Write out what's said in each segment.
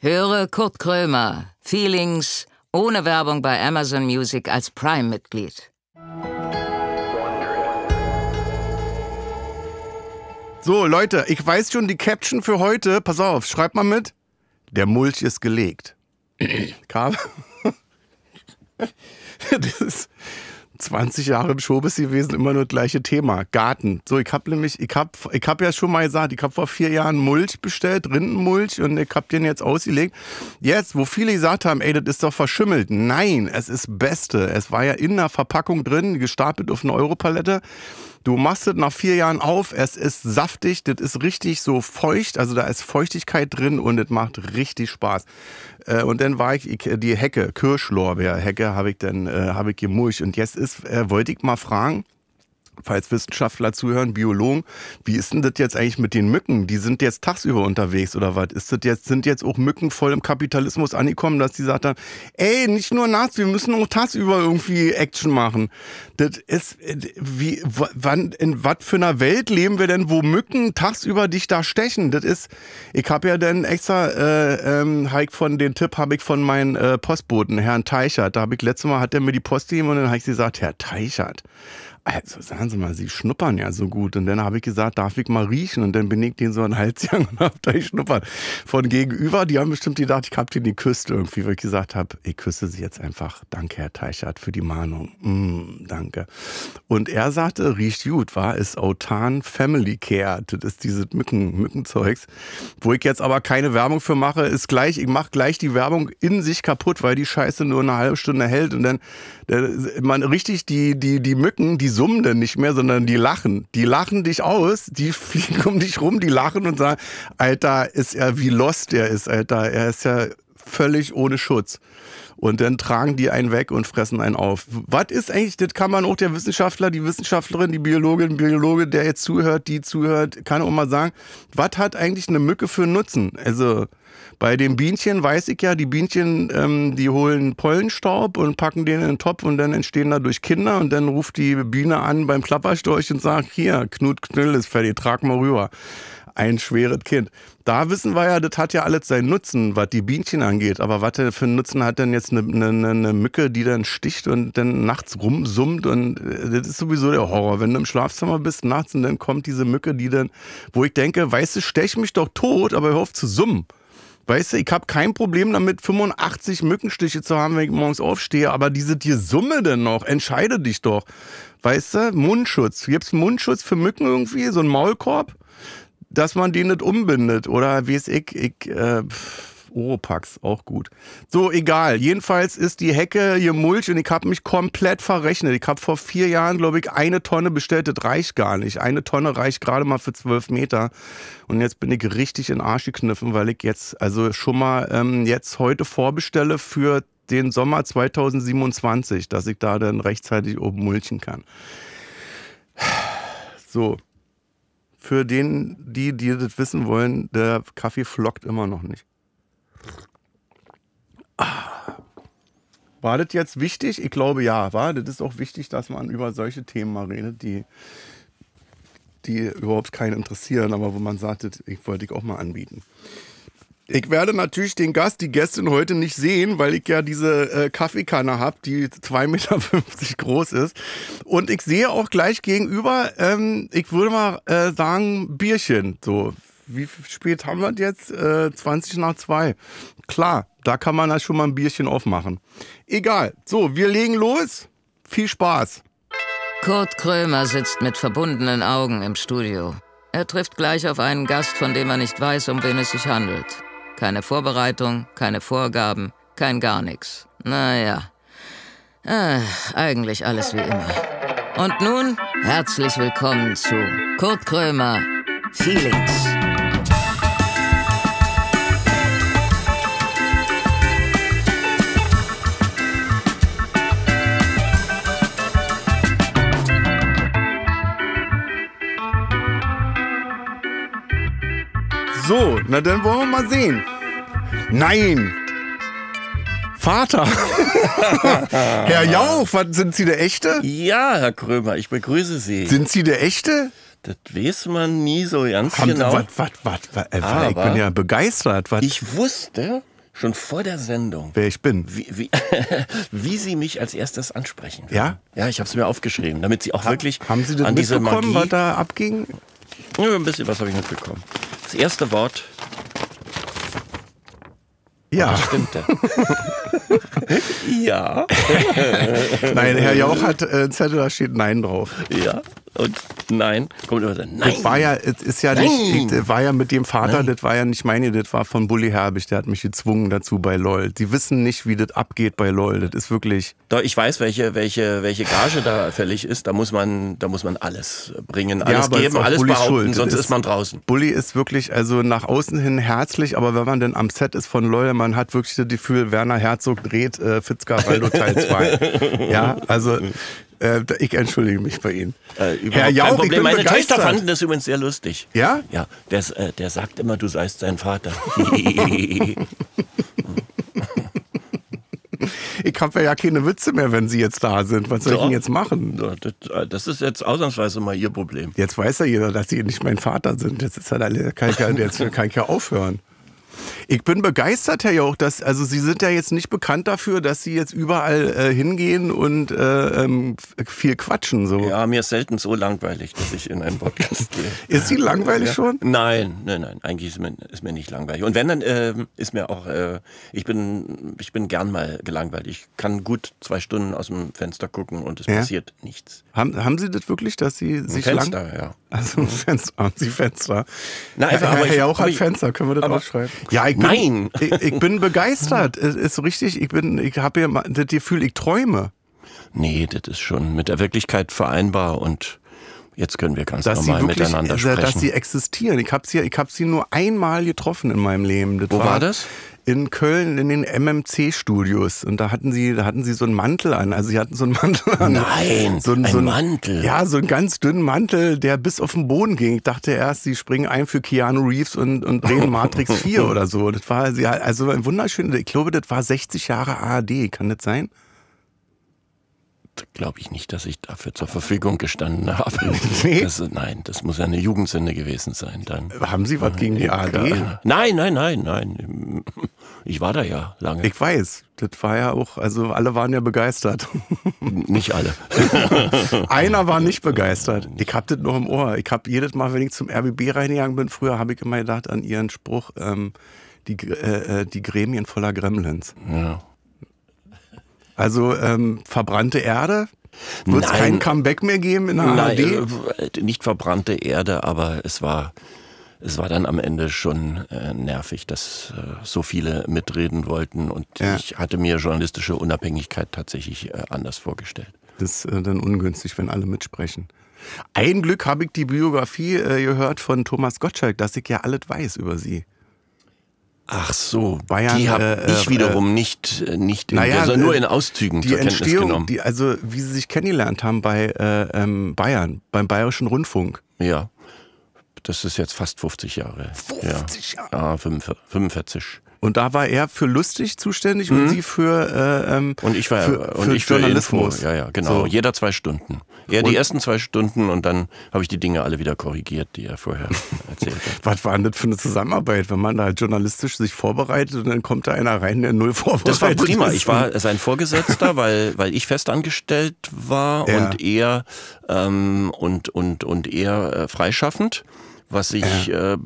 Höre Kurt Krömer, Feelings, ohne Werbung bei Amazon Music als Prime-Mitglied. So, Leute, ich weiß schon die Caption für heute. Pass auf, schreibt mal mit. Der Mulch ist gelegt. Karl? das ist. 20 Jahre im Showbiz gewesen, immer nur das gleiche Thema, Garten. So, ich habe nämlich, ich habe ich hab ja schon mal gesagt, ich habe vor vier Jahren Mulch bestellt, Rindenmulch und ich habe den jetzt ausgelegt. Jetzt, wo viele gesagt haben, ey, das ist doch verschimmelt. Nein, es ist Beste. Es war ja in der Verpackung drin, gestapelt auf eine Europalette. Du machst es nach vier Jahren auf, es ist saftig, das ist richtig so feucht, also da ist Feuchtigkeit drin und es macht richtig Spaß. Äh, und dann war ich, die Hecke, Kirschlorbeerhecke habe ich dann äh, ich gemulcht und jetzt ist äh, wollte ich mal fragen, falls Wissenschaftler zuhören, Biologen, wie ist denn das jetzt eigentlich mit den Mücken? Die sind jetzt tagsüber unterwegs oder was? Ist das jetzt, sind jetzt auch Mücken voll im Kapitalismus angekommen, dass die sagt dann, ey, nicht nur nachts, wir müssen auch tagsüber irgendwie Action machen. Das ist, wie, wann, in was für einer Welt leben wir denn, wo Mücken tagsüber dich da stechen? Das ist, ich habe ja dann extra, äh, ähm, Hike von, den Tipp habe ich von meinem äh, Postboten, Herrn Teichert. Da habe ich letztes Mal, hat er mir die Post gegeben und dann habe ich gesagt, Herr Teichert, also sagen Sie mal, Sie schnuppern ja so gut. Und dann habe ich gesagt, darf ich mal riechen? Und dann bin ich den so an den Hals und habe da geschnuppert. Von gegenüber, die haben bestimmt gedacht, ich habe den geküsst irgendwie, weil ich gesagt habe, ich küsse Sie jetzt einfach. Danke, Herr Teichert, für die Mahnung. Mm, danke. Und er sagte, riecht gut, war ist Autan Family Care. Das ist dieses Mücken, Mückenzeugs. Wo ich jetzt aber keine Werbung für mache, ist gleich, ich mache gleich die Werbung in sich kaputt, weil die Scheiße nur eine halbe Stunde hält. Und dann, man richtig die, die, die Mücken, die summen dann nicht mehr, sondern die lachen. Die lachen dich aus, die fliegen um dich rum, die lachen und sagen, Alter, ist er wie lost er ist, Alter. Er ist ja völlig ohne Schutz. Und dann tragen die einen weg und fressen einen auf. Was ist eigentlich, das kann man auch der Wissenschaftler, die Wissenschaftlerin, die Biologin, Biologe, der jetzt zuhört, die zuhört, kann auch mal sagen, was hat eigentlich eine Mücke für einen Nutzen? Also bei den Bienchen weiß ich ja, die Bienchen, ähm, die holen Pollenstaub und packen den in den Topf und dann entstehen dadurch Kinder und dann ruft die Biene an beim Klapperstorch und sagt, hier, Knut Knüll ist fertig, trag mal rüber. Ein schweres Kind da wissen wir ja, das hat ja alles seinen Nutzen, was die Bienchen angeht. Aber was für einen Nutzen hat denn jetzt eine, eine, eine Mücke, die dann sticht und dann nachts rumsummt? Und äh, das ist sowieso der Horror. Wenn du im Schlafzimmer bist nachts und dann kommt diese Mücke, die dann, wo ich denke, weißt du, stech mich doch tot, aber hör auf zu summen. Weißt du, ich habe kein Problem damit, 85 Mückenstiche zu haben, wenn ich morgens aufstehe, aber diese die Summe denn noch, entscheide dich doch. Weißt du, Mundschutz. Gibt's Mundschutz für Mücken irgendwie? So ein Maulkorb? dass man die nicht umbindet. Oder wie es ich, ich äh, Oropax, auch gut. So, egal. Jedenfalls ist die Hecke hier Mulch und ich habe mich komplett verrechnet. Ich habe vor vier Jahren, glaube ich, eine Tonne bestellt. Das reicht gar nicht. Eine Tonne reicht gerade mal für zwölf Meter. Und jetzt bin ich richtig in den Arsch gekniffen, weil ich jetzt, also schon mal ähm, jetzt heute vorbestelle für den Sommer 2027, dass ich da dann rechtzeitig oben mulchen kann. So für den, die, die das wissen wollen, der Kaffee flockt immer noch nicht. War das jetzt wichtig? Ich glaube ja, war. Das ist auch wichtig, dass man über solche Themen mal redet, die, die überhaupt keinen interessieren, aber wo man sagt, das, wollte ich auch mal anbieten. Ich werde natürlich den Gast, die Gästin heute nicht sehen, weil ich ja diese äh, Kaffeekanne habe, die 2,50 Meter groß ist. Und ich sehe auch gleich gegenüber, ähm, ich würde mal äh, sagen, Bierchen. So, wie spät haben wir jetzt? Äh, 20 nach 2. Klar, da kann man da schon mal ein Bierchen aufmachen. Egal. So, wir legen los. Viel Spaß. Kurt Krömer sitzt mit verbundenen Augen im Studio. Er trifft gleich auf einen Gast, von dem er nicht weiß, um wen es sich handelt. Keine Vorbereitung, keine Vorgaben, kein gar nichts. Naja, äh, eigentlich alles wie immer. Und nun herzlich willkommen zu Kurt Krömer, Feelings. So, na dann wollen wir mal sehen. Nein! Vater! Herr Jauch, was, sind Sie der Echte? Ja, Herr Krömer, ich begrüße Sie. Sind Sie der Echte? Das weiß man nie so ganz Haben, genau. Wat, wat, wat, wat, äh, ich bin ja begeistert. Wat? Ich wusste schon vor der Sendung, wer ich bin, wie, wie, wie Sie mich als erstes ansprechen. Ja? Ja, ich habe es mir aufgeschrieben, damit Sie auch ha, wirklich haben Sie das an diese mitbekommen, Magie was da abging. Ja, ein bisschen was habe ich mitbekommen. Das erste Wort. Ja. Oh, stimmte. ja. nein, Herr Jauch hat äh, Zettel, da steht Nein drauf. Ja. Und nein, kommt immer so, nein. Das war ja, es ist ja nicht, ich, war ja mit dem Vater, nein. das war ja nicht meine, das war von Bully Herbig, der hat mich gezwungen dazu bei LOL. Die wissen nicht, wie das abgeht bei LOL, das ist wirklich. Doch, ich weiß, welche, welche, welche Gage da fällig ist, da muss man, da muss man alles bringen, alles ja, geben, alles Bulli behaupten, Schuld. sonst ist, ist, man draußen. Bully ist wirklich, also nach außen hin herzlich, aber wenn man denn am Set ist von LOL, man hat wirklich das Gefühl, Werner Herzog dreht äh, Fitzgeraldo Teil 2. ja, also äh, ich entschuldige mich bei Ihnen. Äh, Herr Jauch, Problem. ich bin Meine begeistert. Töchter fanden das übrigens sehr lustig. Ja? Ja, der, äh, der sagt immer, du seist sein Vater. ich habe ja keine Witze mehr, wenn Sie jetzt da sind. Was soll ja. ich denn jetzt machen? Äh, das, ist jetzt ausnahmsweise mal Ihr Problem. Jetzt weiß ja jeder, dass Sie nicht mein Vater sind. Jetzt ist halt jetzt kann ich ja aufhören. Ich bin begeistert, Herr Jauch, dass, also Sie sind ja jetzt nicht bekannt dafür, dass Sie jetzt überall äh, hingehen und äh, ähm, viel quatschen. So. Ja, mir ist selten so langweilig, dass ich in einen Podcast gehe. ist Sie langweilig ja. schon? Nein, nein, nein. Eigentlich ist mir, ist mir nicht langweilig. Und wenn, dann äh, ist mir auch, äh, ich, bin, ich bin gern mal gelangweilt. Ich kann gut zwei Stunden aus dem Fenster gucken und es ja? passiert nichts. Haben, haben Sie das wirklich, dass Sie sich Fenster, lang... ja. Also Fenster, haben Sie Fenster? Nein, einfach, Herr, Herr Jauch hat Fenster, können wir das aufschreiben? Ja, ich bin, nein! Ich, ich bin begeistert, es ist richtig, ich bin, ich habe ja das Gefühl, ich träume. Nee, das ist schon mit der Wirklichkeit vereinbar und jetzt können wir ganz dass normal wirklich, miteinander äh, sprechen. Dass sie existieren. Ich habe sie, hab sie nur einmal getroffen in meinem Leben. Das Wo war, war das? in Köln in den MMC-Studios und da hatten sie, da hatten sie so einen Mantel an. Also sie hatten so einen Mantel an. Nein, so, ein, so ein Mantel. Ja, so einen ganz dünnen Mantel, der bis auf den Boden ging. Ich dachte erst, sie springen ein für Keanu Reeves und, und drehen Matrix 4 oder so. Das war also ein wunderschönes, ich glaube, das war 60 Jahre ARD, kann das sein? glaube ich nicht, dass ich dafür zur Verfügung gestanden habe. Nee. Das, nein, das muss ja eine Jugendsende gewesen sein. Dann. Haben Sie was gegen die ARD? Nein, nein, nein, nein. Ich war da ja lange. Ich weiß. Das war ja auch, also alle waren ja begeistert. Nicht alle. Einer war nicht begeistert. Ich habe das noch im Ohr. Ich habe jedes Mal, wenn ich zum RBB reingegangen bin, früher habe ich immer gedacht an Ihren Spruch, ähm, die, äh, äh, die Gremien voller Gremlins. Ja. Also ähm, verbrannte Erde, wird es kein Comeback mehr geben in der nein, ARD? Äh, nicht verbrannte Erde, aber es war, es war dann am Ende schon äh, nervig, dass äh, so viele mitreden wollten. Und ja. ich hatte mir journalistische Unabhängigkeit tatsächlich äh, anders vorgestellt. Das ist äh, dann ungünstig, wenn alle mitsprechen. Ein Glück habe ich die Biografie äh, gehört von Thomas Gottschalk, dass ich ja alles weiß über sie. Ach so, Bayern. Die habe äh, äh, ich äh, wiederum äh, nicht, nicht in, naja, sondern äh, nur in Auszügen die zur Kenntnis Entstehung, genommen. Die, also wie sie sich kennengelernt haben bei äh, ähm, Bayern, beim Bayerischen Rundfunk. Ja. Das ist jetzt fast 50 Jahre. 50 Jahre? Ja, ah, 45. Und da war er für lustig zuständig mhm. und sie für äh, ähm, und ich war für, und für ich Journalismus. Für ja, ja, genau. So. Jeder zwei Stunden. Er und die ersten zwei Stunden und dann habe ich die Dinge alle wieder korrigiert, die er vorher erzählt hat. Was war denn das für eine Zusammenarbeit, wenn man da halt journalistisch sich vorbereitet und dann kommt da einer rein, der null vorbereitet Das war prima. Ist. Ich war sein Vorgesetzter, weil weil ich festangestellt war ja. und er ähm, und und und er äh, freischaffend was ich, äh,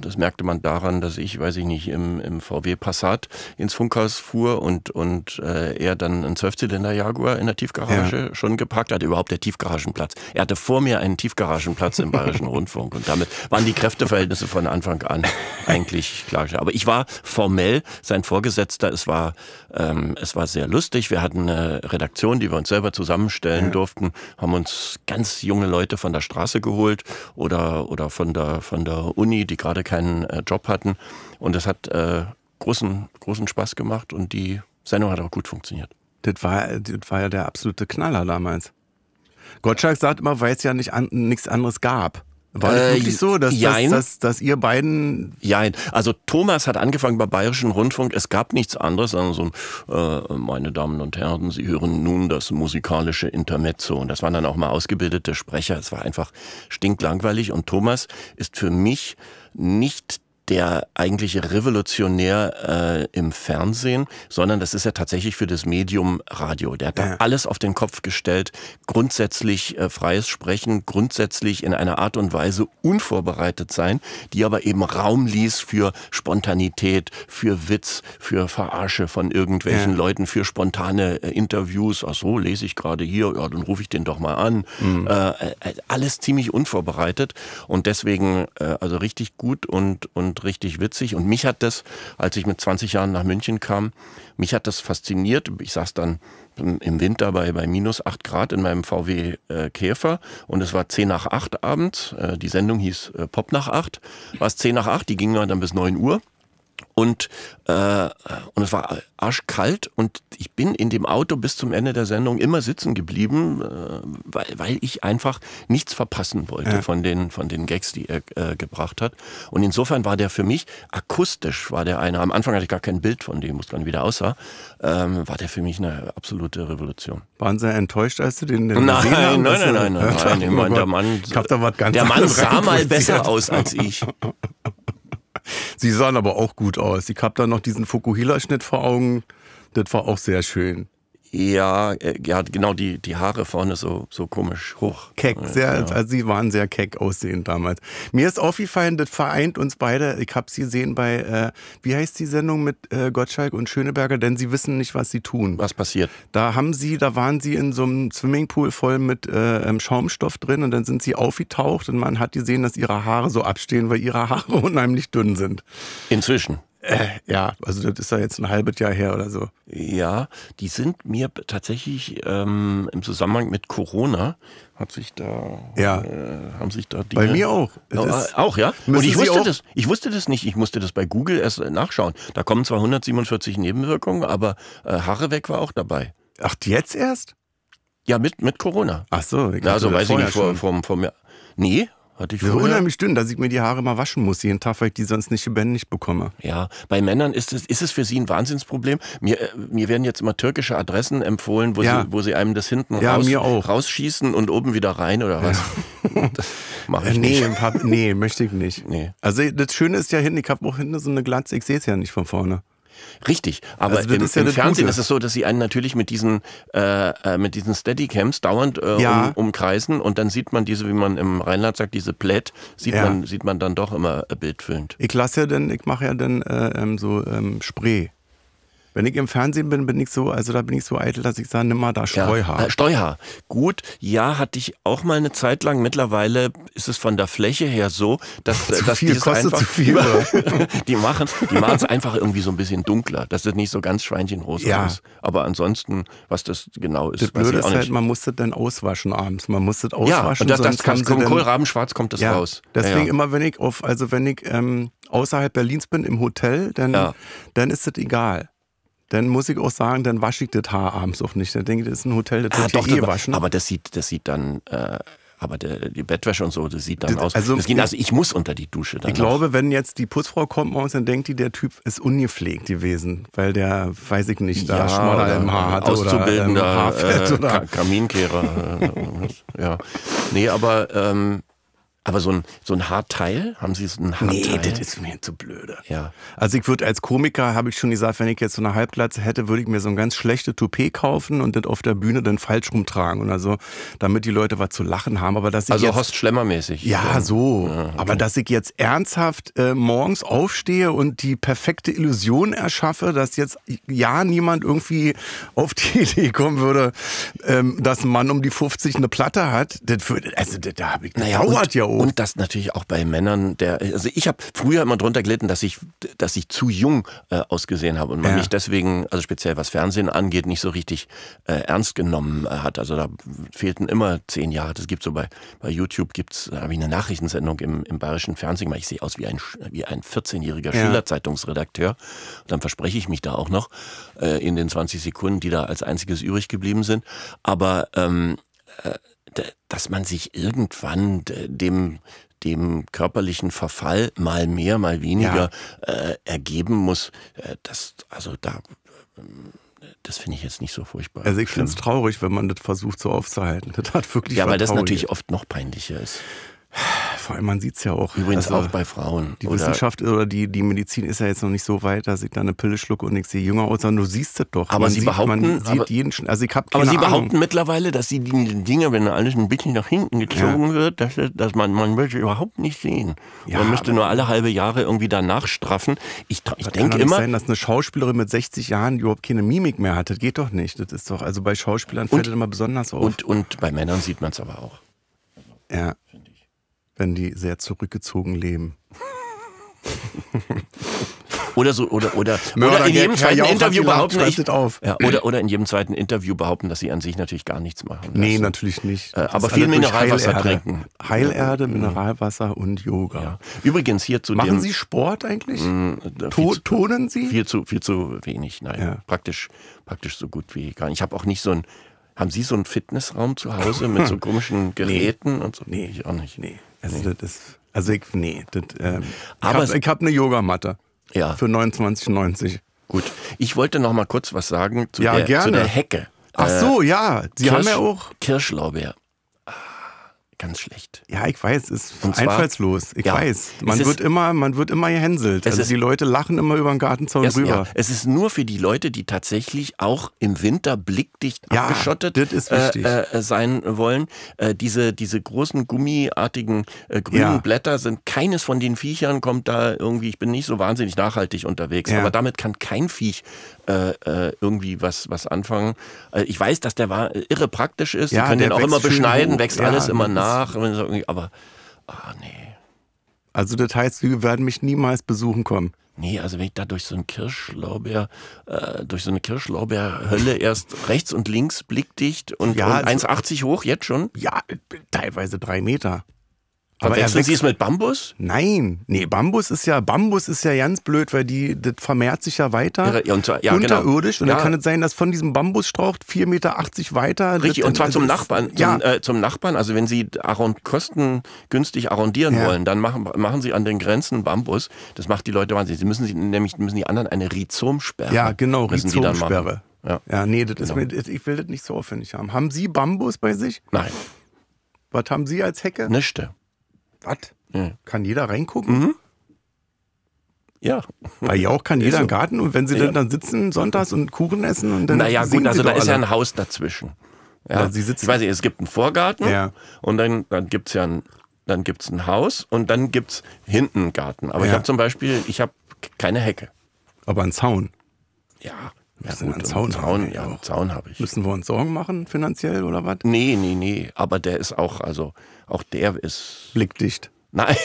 das merkte man daran, dass ich, weiß ich nicht, im, im VW Passat ins Funkhaus fuhr und, und äh, er dann einen Zwölfzylinder Jaguar in der Tiefgarage ja. schon geparkt hatte, überhaupt der Tiefgaragenplatz. Er hatte vor mir einen Tiefgaragenplatz im Bayerischen Rundfunk und damit waren die Kräfteverhältnisse von Anfang an eigentlich klar. Aber ich war formell sein Vorgesetzter, es war, ähm, es war sehr lustig. Wir hatten eine Redaktion, die wir uns selber zusammenstellen ja. durften, haben uns ganz junge Leute von der Straße geholt oder, oder oder von der, von der Uni, die gerade keinen äh, Job hatten. Und das hat äh, großen, großen Spaß gemacht und die Sendung hat auch gut funktioniert. Das war, das war ja der absolute Knaller damals. Gottschalk sagt immer, weil es ja nicht an, nichts anderes gab. War das äh, wirklich so, dass, dass, dass, dass, ihr beiden... Jein. Also Thomas hat angefangen bei Bayerischen Rundfunk. Es gab nichts anderes, sondern so, also, äh, meine Damen und Herren, Sie hören nun das musikalische Intermezzo. Und das waren dann auch mal ausgebildete Sprecher. Es war einfach stinklangweilig. Und Thomas ist für mich nicht der eigentliche Revolutionär äh, im Fernsehen, sondern das ist ja tatsächlich für das Medium Radio. Der hat ja. da alles auf den Kopf gestellt, grundsätzlich äh, freies Sprechen, grundsätzlich in einer Art und Weise unvorbereitet sein, die aber eben Raum ließ für Spontanität, für Witz, für Verarsche von irgendwelchen ja. Leuten, für spontane äh, Interviews. Ach so, lese ich gerade hier, ja, dann rufe ich den doch mal an. Mhm. Äh, äh, alles ziemlich unvorbereitet und deswegen äh, also richtig gut und, und richtig witzig. Und mich hat das, als ich mit 20 Jahren nach München kam, mich hat das fasziniert. Ich saß dann im Winter bei, bei minus 8 Grad in meinem VW äh, Käfer und es war 10 nach 8 abends. Äh, die Sendung hieß äh, Pop nach 8. War es 10 nach 8, die ging dann bis 9 Uhr und, äh, und es war arschkalt und ich bin in dem Auto bis zum Ende der Sendung immer sitzen geblieben, äh, weil, weil ich einfach nichts verpassen wollte ja. von, den, von den Gags, die er äh, gebracht hat. Und insofern war der für mich akustisch, war der eine, am Anfang hatte ich gar kein Bild von dem, wusste gar nicht, wie aussah, ähm, war der für mich eine absolute Revolution. Waren Sie enttäuscht, als Sie den, den nein, nein, nein, nein, nein, nein, nein, nein, nein, der Mann, der Mann sah mal besser aus als ich. Sie sahen aber auch gut aus. Ich habe da noch diesen Fukuhila-Schnitt vor Augen. Das war auch sehr schön. Ja, ja, äh, genau die, die Haare vorne so, so komisch hoch. Keck, sehr, ja. Genau. also sie waren sehr keck aussehend damals. Mir ist aufgefallen, das vereint uns beide. Ich habe sie gesehen bei, äh, wie heißt die Sendung mit äh, Gottschalk und Schöneberger, denn sie wissen nicht, was sie tun. Was passiert? Da haben sie, da waren sie in so einem Swimmingpool voll mit äh, ähm, Schaumstoff drin und dann sind sie aufgetaucht und man hat gesehen, dass ihre Haare so abstehen, weil ihre Haare unheimlich dünn sind. Inzwischen. Äh, ja, also das ist ja jetzt ein halbes Jahr her oder so. Ja, die sind mir tatsächlich ähm, im Zusammenhang mit Corona hat sich da ja. Äh, haben sich da Dinge, bei mir auch no, auch ja und ich wusste das ich wusste das nicht ich musste das bei Google erst äh, nachschauen da kommen zwar 147 Nebenwirkungen aber äh, Haare weg war auch dabei ach jetzt erst ja mit mit Corona ach so also weiß ich nicht vor, vor, vor, vor mir nee hatte ich Wäre unheimlich dünn, dass ich mir die Haare mal waschen muss jeden Tag, weil ich die sonst nicht lebendig bekomme. Ja, bei Männern ist es, ist es für sie ein Wahnsinnsproblem. Mir, äh, mir werden jetzt immer türkische Adressen empfohlen, wo, ja. sie, wo sie einem das hinten ja, raus, rausschießen und oben wieder rein oder was. Ja. Das mache ich äh, nee, nicht. Pap nee, möchte ich nicht. Nee. Also das Schöne ist ja hinten, ich habe auch hinten so eine Glatze, ich sehe es ja nicht von vorne. Richtig, aber also im, ist ja im Fernsehen Gute. ist es so, dass sie einen natürlich mit diesen, äh, äh, mit diesen Steadycams dauernd äh, ja. um, umkreisen und dann sieht man diese, wie man im Rheinland sagt, diese Plätt, sieht, ja. man, sieht man dann doch immer äh, bildfüllend. Ich lasse ja dann, ich mache ja dann äh, ähm, so ähm, Spray. Wenn ich im Fernsehen bin, bin ich so, also da bin ich so eitel, dass ich sage, nimm mal da Streuhaar. Ja, äh, Streuhaar. Gut, ja, hatte ich auch mal eine Zeit lang. Mittlerweile ist es von der Fläche her so, dass, dass viel, die kostet zu viel. die machen, die machen es einfach irgendwie so ein bisschen dunkler, dass das nicht so ganz Schweinchenrosa ja. ist. Aber ansonsten, was das genau ist, das Blöde ist halt, man musste dann auswaschen abends. Man musste es auswaschen. Ja, und das, das Kohlrabenschwarz kommt das ja, raus. Deswegen ja, ja. immer, wenn ich auf, also wenn ich ähm, außerhalb Berlins bin im Hotel, dann, dann ist das egal dann muss ich auch sagen, dann wasche ich das Haar abends auch nicht. Dann denke ich, das ist ein Hotel, das ah, doch, eh waschen. Aber das sieht, das sieht dann... Äh aber der, die Bettwäsche und so, das sieht dann aus. Also, ging, also ich muss unter die Dusche dann. Ich glaube, wenn jetzt die Putzfrau kommt morgens, dann denkt die, der Typ ist ungepflegt gewesen, weil der, weiß ich nicht, da ja, Schmodder im Haar hatte auszubildender oder, ähm, Haarfett äh, oder. Ka Kaminkehrer. Äh, ja. Nee, aber ähm, aber so ein, so ein Haarteil? Haben Sie so ein Haarteil? Nee, das ist mir zu blöde. Ja. Also ich würde als Komiker, habe ich schon gesagt, wenn ich jetzt so eine Halbglatze hätte, würde ich mir so ein ganz schlechtes Toupet kaufen und das auf der Bühne dann falsch rumtragen Und also, damit die Leute was zu lachen haben. Aber dass ich also jetzt, Horst Schlemmer-mäßig? Ja, so. Ja, okay. Aber dass ich jetzt ernsthaft äh, morgens aufstehe und die perfekte Illusion erschaffe, dass jetzt ja niemand irgendwie auf die Idee kommen würde, ähm, dass ein Mann um die 50 eine Platte hat, das würde, also das, da habe ich gedauert naja, ja und das natürlich auch bei Männern, der, also ich habe früher immer drunter gelitten, dass ich, dass ich zu jung äh, ausgesehen habe und man ja. mich deswegen, also speziell was Fernsehen angeht, nicht so richtig äh, ernst genommen äh, hat. Also da fehlten immer zehn Jahre. Das gibt so bei, bei YouTube gibt's, da habe ich eine Nachrichtensendung im, im bayerischen Fernsehen weil Ich sehe aus wie ein, wie ein 14-jähriger ja. Schülerzeitungsredakteur. Und dann verspreche ich mich da auch noch äh, in den 20 Sekunden, die da als einziges übrig geblieben sind. Aber ähm, äh, dass man sich irgendwann dem dem körperlichen Verfall mal mehr, mal weniger ja. äh, ergeben muss. Äh, das, also da, ähm, das finde ich jetzt nicht so furchtbar. Also ich finde es traurig, wenn man das versucht so aufzuhalten. Das hat wirklich. Ja, weil das natürlich oft noch peinlicher ist vor allem man sieht es ja auch. Übrigens also, auch bei Frauen. Die oder Wissenschaft oder die, die Medizin ist ja jetzt noch nicht so weit, dass ich da eine Pille schlucke und ich sehe jünger aus, sondern du siehst es doch. Aber man sie sieht, behaupten, aber, jeden, also ich habe Aber sie behaupten mittlerweile, dass die Dinge, wenn alles ein bisschen nach hinten gezogen ja. wird, dass, dass man man möchte überhaupt nicht sehen. Ja, man müsste nur alle halbe Jahre irgendwie danach straffen. Ich, ich denke immer, sein, dass eine Schauspielerin mit 60 Jahren überhaupt keine Mimik mehr hat. Das geht doch nicht. Das ist doch also bei Schauspielern fällt und, das immer besonders auf. Und, und bei Männern sieht man es aber auch. Ja, wenn die sehr zurückgezogen leben. oder so oder oder, Mörder, oder in jedem zweiten Jauch Interview behaupten ich, auf. Ja, oder oder in jedem zweiten Interview behaupten, dass sie an sich natürlich gar nichts machen. Lassen. Nee, also, natürlich nicht. Äh, aber viel Mineralwasser Heilerde. trinken. Heilerde, Mineralwasser und Yoga. Ja. Übrigens hier zu machen dem, Sie Sport eigentlich? Mh, mm, äh, to, tonen Sie? Viel zu viel zu wenig. Nein, ja. praktisch praktisch so gut wie gar nicht. Ich habe auch nicht so ein haben Sie so einen Fitnessraum zu Hause mit so komischen Geräten nee. und so? Nee, ich auch nicht. Nee. Also, nee. das ist, also ich, nee. Das, äh, mhm. Aber ich habe hab eine Yogamatte. Ja. Für 29,90. Gut. Ich wollte noch mal kurz was sagen zu, ja, der, zu der Hecke. Ach so, äh, ja. Sie Kirsch, haben ja auch. Kirschlaubeer ganz schlecht. Ja, ich weiß, es ist einfallslos. Ich ja, weiß. Man ist, wird immer, man wird immer gehänselt. Also ist, die Leute lachen immer über den Gartenzaun yes, rüber. Ja. Es ist nur für die Leute, die tatsächlich auch im Winter blickdicht ja, abgeschottet äh, äh, sein wollen. Äh, diese, diese großen gummiartigen äh, grünen ja. Blätter sind keines von den Viechern kommt da irgendwie, ich bin nicht so wahnsinnig nachhaltig unterwegs, aber damit kann kein Viech äh, äh, irgendwie was, was anfangen. Äh, ich weiß, dass der war äh, irre praktisch ist. Ja, Sie können den auch immer beschneiden, wächst ja, alles immer nach. Aber, ah, oh, nee. Also das heißt, wir werden mich niemals besuchen kommen. Nee, also wenn ich da durch so ein Kirschlaubeer, äh, durch so eine Kirschlaubeerhölle erst rechts und links blickdicht und, ja, und 1,80 also hoch jetzt schon? Ja, teilweise drei Meter. Aber Verwechseln Sie es mit Bambus? Nein, nee, Bambus ist ja, Bambus ist ja ganz blöd, weil die, das vermehrt sich ja weiter ja, und zwar, ja, genau. unterirdisch. Genau. Und ja. dann kann es sein, dass von diesem Bambusstrauch 4,80 Meter weiter... Richtig, und zwar also zum Nachbarn. Zum, ja. Äh, zum, Nachbarn, also wenn Sie kostengünstig arrondieren ja. wollen, dann machen, machen Sie an den Grenzen Bambus. Das macht die Leute wahnsinnig. Sie müssen sie, nämlich müssen die anderen eine Rhizomsperre Ja, genau, Rhizomsperre. Ja. ja, nee, das genau. ist ich will das nicht so aufwendig haben. Haben Sie Bambus bei sich? Nein. Was haben Sie als Hecke? Nischte was? Mhm. Kann jeder reingucken? Mhm. Ja. Bei Jauch kann jeder so. Garten und wenn sie ja. dann, dann sitzen sonntags und Kuchen essen und dann. Naja, gut, also da alle. ist ja ein Haus dazwischen. Ja, ja, sie sitzen. Ich weiß nicht, es gibt einen Vorgarten ja. und dann, dann gibt es ja ein, dann gibt's ein Haus und dann gibt es hinten einen Garten. Aber ich habe zum Beispiel, ich habe keine Hecke. Aber einen Zaun. Ja. Ja, gut, einen Zaun, Zaun, ja, Zaun habe ich. Müssen wir uns Sorgen machen finanziell oder was? Nee, nee, nee. Aber der ist auch, also auch der ist. Blickdicht. Nein,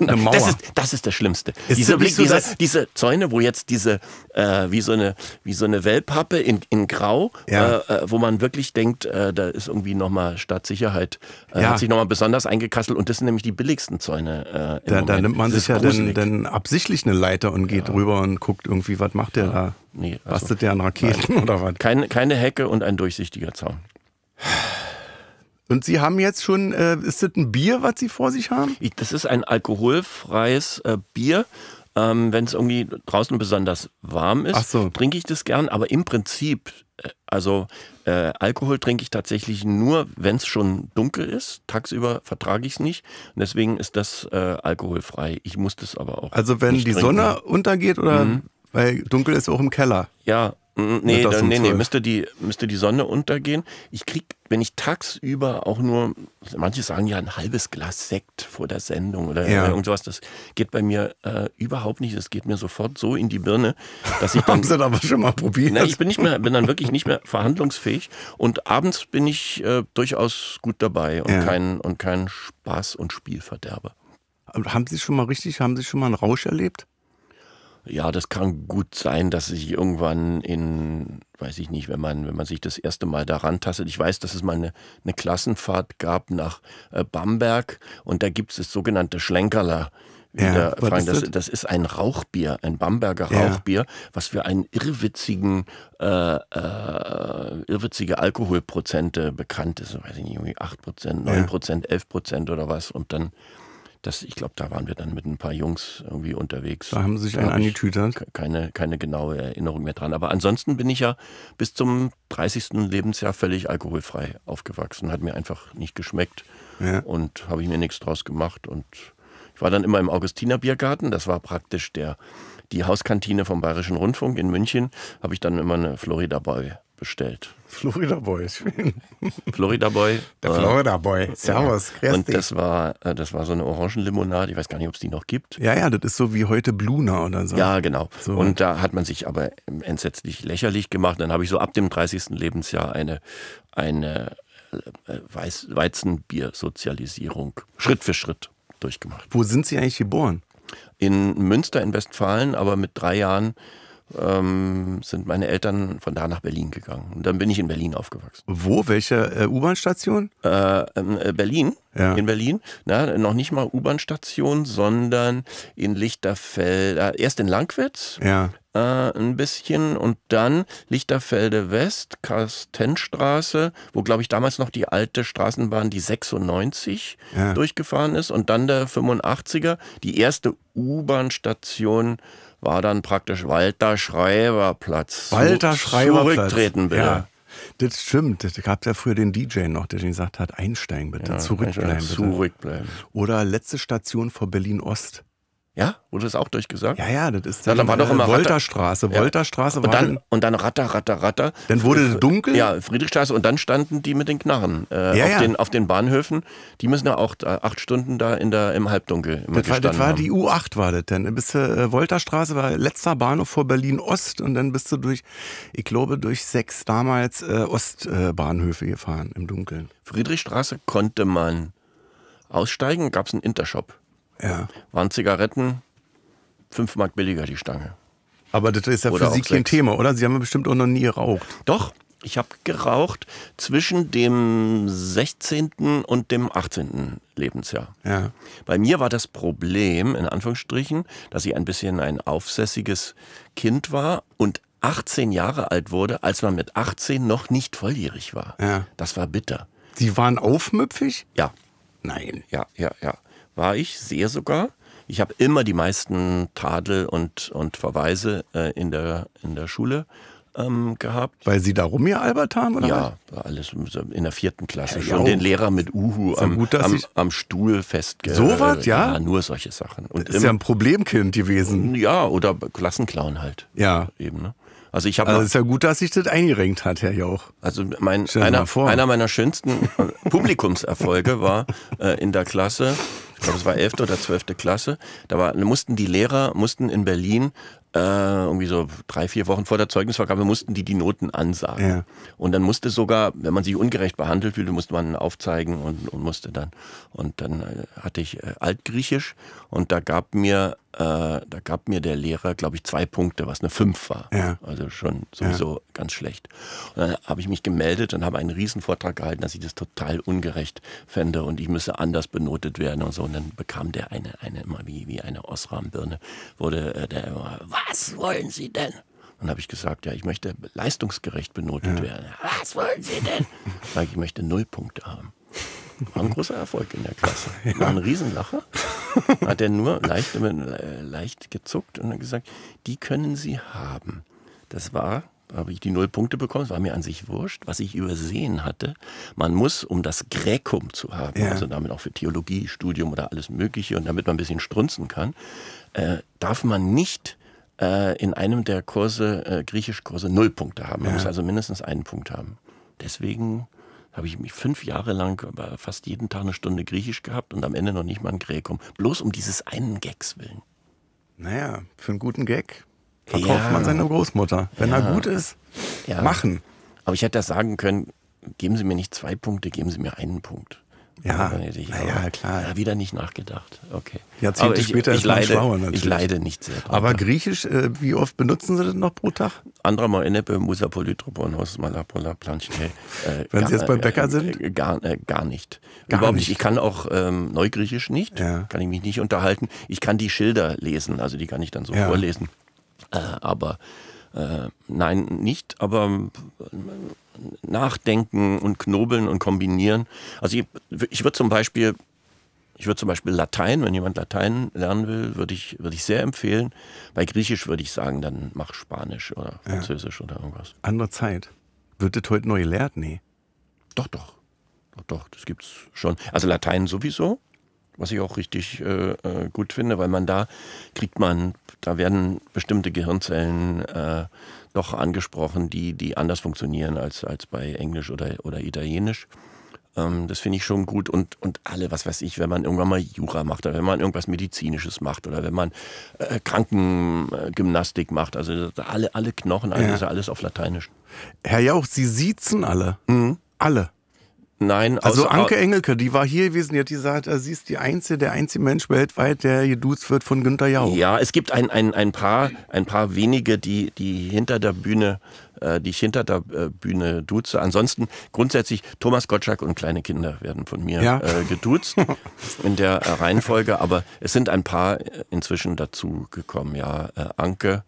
eine Mauer. Das, ist, das ist das Schlimmste. Ist dieser Blick, dieser, diese Zäune, wo jetzt diese, äh, wie, so eine, wie so eine Wellpappe in, in Grau, ja. äh, äh wo man wirklich denkt, äh, da ist irgendwie nochmal Stadtsicherheit, äh, ja. hat sich nochmal besonders eingekasselt und das sind nämlich die billigsten Zäune. Äh, da, da, nimmt man sich ja dann, dann, absichtlich eine Leiter und geht ja. rüber und guckt irgendwie, was macht der da? Nee, also, Bastelt der an Raketen nein. oder was? Keine, keine Hecke und ein durchsichtiger Zaun. Und Sie haben jetzt schon, äh, ist das ein Bier, was Sie vor sich haben? Das ist ein alkoholfreies äh, Bier. Ähm, Wenn es irgendwie draußen besonders warm ist, so. trinke ich das gern. Aber im Prinzip äh, also äh, Alkohol trinke ich tatsächlich nur, wenn es schon dunkel ist. Tagsüber vertrage ich es nicht. Und deswegen ist das äh, alkoholfrei. Ich muss das aber auch. Also wenn die trinken. Sonne untergeht oder mhm. weil dunkel ist auch im Keller. Ja, Mhm, nee, das nee, nee, müsste die, müsste die Sonne untergehen. Ich krieg, wenn ich tagsüber auch nur, manche sagen ja ein halbes Glas Sekt vor der Sendung oder ja. irgend sowas, das geht bei mir äh, überhaupt nicht. Das geht mir sofort so in die Birne, dass ich dann. Haben Sie das aber schon mal probiert? Na, ich bin nicht mehr, bin dann wirklich nicht mehr verhandlungsfähig. Und abends bin ich äh, durchaus gut dabei und ja. kein und kein Spaß und Spielverderber. Haben Sie schon mal richtig, haben Sie schon mal einen Rausch erlebt? Ja, das kann gut sein, dass sich irgendwann in, weiß ich nicht, wenn man, wenn man sich das erste Mal daran tastet. Ich weiß, dass es mal eine, eine Klassenfahrt gab nach äh, Bamberg und da gibt es das sogenannte Schlenkerler. Ja, Frank, das, das, ist ein Rauchbier, ein Bamberger ja. Rauchbier, was für einen irrwitzigen, äh, äh, irrwitzige Alkoholprozente bekannt ist. Weiß ich nicht, irgendwie 8%, 9%, ja. 11% oder was. Und dann das, ich glaube, da waren wir dann mit ein paar Jungs irgendwie unterwegs. Da haben sie sich einen angetütert. Keine, keine genaue Erinnerung mehr dran. Aber ansonsten bin ich ja bis zum 30. Lebensjahr völlig alkoholfrei aufgewachsen. Hat mir einfach nicht geschmeckt ja. und habe ich mir nichts draus gemacht. Und ich war dann immer im Augustiner Biergarten. Das war praktisch der, die Hauskantine vom Bayerischen Rundfunk in München. Habe ich dann immer eine Florida Boy bestellt. Florida Boy. Florida Boy. Der Florida äh, Boy. Servus. Ja. Und das war, äh, das war so eine Orangenlimonade. Ich weiß gar nicht, ob es die noch gibt. Ja, ja, das ist so wie heute Bluna oder so. Ja, genau. So. Und da hat man sich aber entsetzlich lächerlich gemacht. Dann habe ich so ab dem 30. Lebensjahr eine, eine äh, Weiß, Weizenbiersozialisierung Schritt für Schritt durchgemacht. Wo sind Sie eigentlich geboren? In Münster in Westfalen, aber mit drei Jahren ähm, sind meine Eltern von da nach Berlin gegangen. Und dann bin ich in Berlin aufgewachsen. Wo? Welche äh, U-Bahn-Station? Äh, ähm, äh Berlin. Ja. In Berlin. Na, noch nicht mal U-Bahn-Station, sondern in Lichterfeld. Ah, erst in Langwitz. Ja. Äh, ein bisschen und dann Lichterfelde West, Kastenstraße, wo glaube ich damals noch die alte Straßenbahn, die 96 ja. durchgefahren ist und dann der 85er, die erste U-Bahn-Station war dann praktisch Walter Schreiberplatz. Walter Schreiberplatz. Zurücktreten bitte. Ja. Das stimmt. Es gab ja früher den DJ noch, der gesagt hat, einsteigen bitte, ja, zurückbleiben bitte. Zurückbleiben. Oder letzte Station vor Berlin Ost. Ja? Wurde das auch durchgesagt? Ja, ja, das ist ja, dann war doch immer Wolterstraße. Wolterstraße ja. und dann, und dann Ratter, Ratter, Ratter. Dann wurde es dunkel? Ja, Friedrichstraße und dann standen die mit den Knarren äh, ja, auf, ja. Den, auf den Bahnhöfen. Die müssen ja auch da, acht Stunden da, in der, im Halbdunkel immer das war, das war haben. die U8 war das denn. Bis äh, Wolterstraße war letzter Bahnhof vor Berlin-Ost und dann bist du durch, ich glaube, durch sechs damals äh, Ostbahnhöfe gefahren im Dunkeln. Friedrichstraße konnte man aussteigen, gab es einen Intershop ja. waren Zigaretten fünf Mark billiger die Stange. Aber das ist ja oder für Sie kein Thema, oder? Sie haben ja bestimmt auch noch nie geraucht. Doch, ich habe geraucht zwischen dem 16. und dem 18. Lebensjahr. Ja. Bei mir war das Problem, in Anführungsstrichen, dass ich ein bisschen ein aufsässiges Kind war und 18 Jahre alt wurde, als man mit 18 noch nicht volljährig war. Ja. Das war bitter. Sie waren aufmüpfig? Ja. Nein. Ja, ja, ja war ich, sehr sogar. Ich habe immer die meisten Tadel und, und Verweise äh, in, der, in der Schule ähm, gehabt. Weil Sie da rumgealbert haben? Oder ja, alles in der vierten Klasse. Ja, schon ja. den Lehrer mit Uhu am, gut, am, am, Stuhl festgehalten. So was, ja? ja? Nur solche Sachen. Und ist im, ja ein Problemkind gewesen. Ja, oder Klassenclown halt. Ja. Eben, ne? Also ich habe. Also ist ja gut, dass sich das eingerenkt hat, Herr Jauch. Also mein, einer, einer meiner schönsten Publikumserfolge war äh, in der Klasse glaube, es war 11. oder 12. Klasse, da war, mussten die Lehrer, mussten in Berlin äh, irgendwie so drei, vier Wochen vor der Zeugnisvergabe mussten die die Noten ansagen. Ja. Und dann musste sogar, wenn man sich ungerecht behandelt fühlte, musste man aufzeigen und, und musste dann. Und dann äh, hatte ich äh, Altgriechisch und da gab mir äh, da gab mir der Lehrer, glaube ich, zwei Punkte, was eine Fünf war. Ja. Also schon sowieso ja. ganz schlecht. Und dann habe ich mich gemeldet und habe einen Riesenvortrag gehalten, dass ich das total ungerecht fände und ich müsse anders benotet werden und so. Und dann bekam der eine, eine immer wie, wie eine Osram-Birne, wurde äh, der immer, was wollen Sie denn? Und habe ich gesagt, ja, ich möchte leistungsgerecht benotet ja. werden. Was wollen Sie denn? Sag ich, ich möchte null Punkte haben. War ein großer Erfolg in der Klasse. Ja. War ein Riesenlacher. Hat er nur leicht, äh, leicht gezuckt und gesagt, die können Sie haben. Das war habe ich die null Punkte bekommen. Es war mir an sich wurscht. Was ich übersehen hatte, man muss, um das Gräkum zu haben, ja. also damit auch für Theologie, Studium oder alles Mögliche und damit man ein bisschen strunzen kann, äh, darf man nicht äh, in einem der Kurse, äh, Griechischkurse, null Punkte haben. Man ja. muss also mindestens einen Punkt haben. Deswegen habe ich mich fünf Jahre lang fast jeden Tag eine Stunde Griechisch gehabt und am Ende noch nicht mal ein Gräkum. Bloß um dieses einen Gags willen. Naja, für einen guten Gag verkauft ja. man seine Großmutter. Wenn ja. er gut ist, ja. machen. Aber ich hätte das sagen können, geben Sie mir nicht zwei Punkte, geben Sie mir einen Punkt. Ja, ja klar. Ja, wieder nicht nachgedacht. Okay. Jahrzehnte ich, später ich ist man schlauer natürlich. Ich leide nicht sehr. Aber Griechisch, äh, wie oft benutzen Sie das noch pro Tag? Andra mal enepe, musa polytropon, hos malapola, planche. Äh, Wenn Sie jetzt beim Bäcker sind? Äh, gar, äh, gar nicht. Gar Überhaupt nicht. Ich kann auch ähm, Neugriechisch nicht. Ja. Kann ich mich nicht unterhalten. Ich kann die Schilder lesen, also die kann ich dann so vorlesen. Äh, aber äh, nein, nicht, aber äh, nachdenken und knobeln und kombinieren. Also ich, ich würde zum Beispiel ich würde zum Beispiel Latein, wenn jemand Latein lernen will, würde ich, würde ich sehr empfehlen. Bei Griechisch würde ich sagen, dann mach Spanisch oder Französisch ja. oder irgendwas. Andere Zeit. Wird das heute neu gelehrt? Nee. Doch, doch. Doch, doch, das gibt's schon. Also Latein sowieso was ich auch richtig äh, äh, gut finde, weil man da kriegt man, da werden bestimmte Gehirnzellen äh, doch angesprochen, die, die anders funktionieren als, als bei Englisch oder, oder Italienisch. Ähm, das finde ich schon gut und, und alle, was weiß ich, wenn man irgendwann mal Jura macht oder wenn man irgendwas Medizinisches macht oder wenn man äh, Krankengymnastik macht, also alle, alle Knochen, alles, ja. alles auf Lateinisch. Herr Jauch, Sie siezen alle. Mhm. Alle. Nein, also Anke Engelke, die war hier gewesen, die hat gesagt, äh, sie ist die einzige, der einzige Mensch weltweit, der geduzt wird von Günter Jauch. Ja, es gibt ein, ein, ein, paar, ein paar wenige, die, die hinter der Bühne, äh, die ich hinter der äh, Bühne duze. Ansonsten grundsätzlich Thomas Gottschalk und kleine Kinder werden von mir ja. äh, geduzt in der äh, Reihenfolge, aber es sind ein paar inzwischen dazu gekommen. Ja, äh, Anke,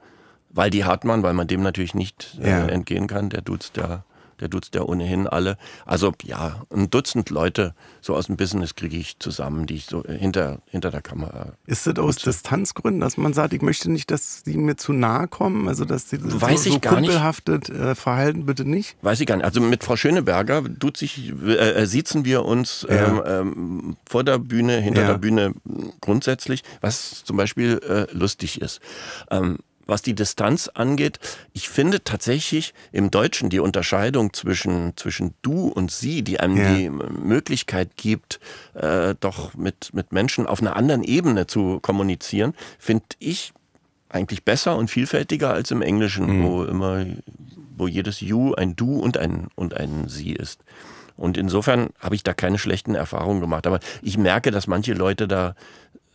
Waldi Hartmann, weil man dem natürlich nicht äh, ja. entgehen kann, der duzt ja der duzt ja ohnehin alle. Also ja, ein Dutzend Leute so aus dem Business kriege ich zusammen, die ich so äh, hinter, hinter der Kamera. Ist das aus Distanzgründen, dass man sagt, ich möchte nicht, dass die mir zu nahe kommen, also dass die Weiß so, so kumpelhaftet äh, verhalten, bitte nicht? Weiß ich gar nicht. Also mit Frau Schöneberger tut sich, äh, äh sitzen wir uns ja. Ähm, ähm, vor der Bühne, hinter ja. der Bühne grundsätzlich, was zum Beispiel äh, lustig ist. Ähm, was die Distanz angeht, ich finde tatsächlich im Deutschen die Unterscheidung zwischen, zwischen du und sie, die einem ja. die Möglichkeit gibt, äh, doch mit, mit Menschen auf einer anderen Ebene zu kommunizieren, finde ich eigentlich besser und vielfältiger als im Englischen, mhm. wo immer, wo jedes You ein Du und ein, und ein Sie ist. Und insofern habe ich da keine schlechten Erfahrungen gemacht. Aber ich merke, dass manche Leute da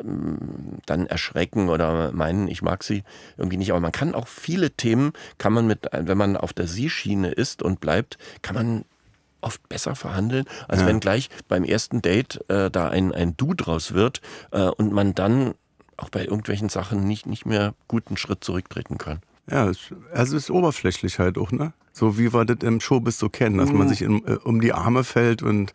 ähm, dann erschrecken oder meinen, ich mag sie irgendwie nicht. Aber man kann auch viele Themen, kann man mit, wenn man auf der Sie-Schiene ist und bleibt, kann man oft besser verhandeln, als ja. wenn gleich beim ersten Date äh, da ein, ein Du draus wird äh, und man dann auch bei irgendwelchen Sachen nicht, nicht mehr guten Schritt zurücktreten kann. Ja, also es ist Oberflächlichkeit auch, ne? So wie wir das im Showbiz so kennen, dass man mhm. sich in, äh, um die Arme fällt und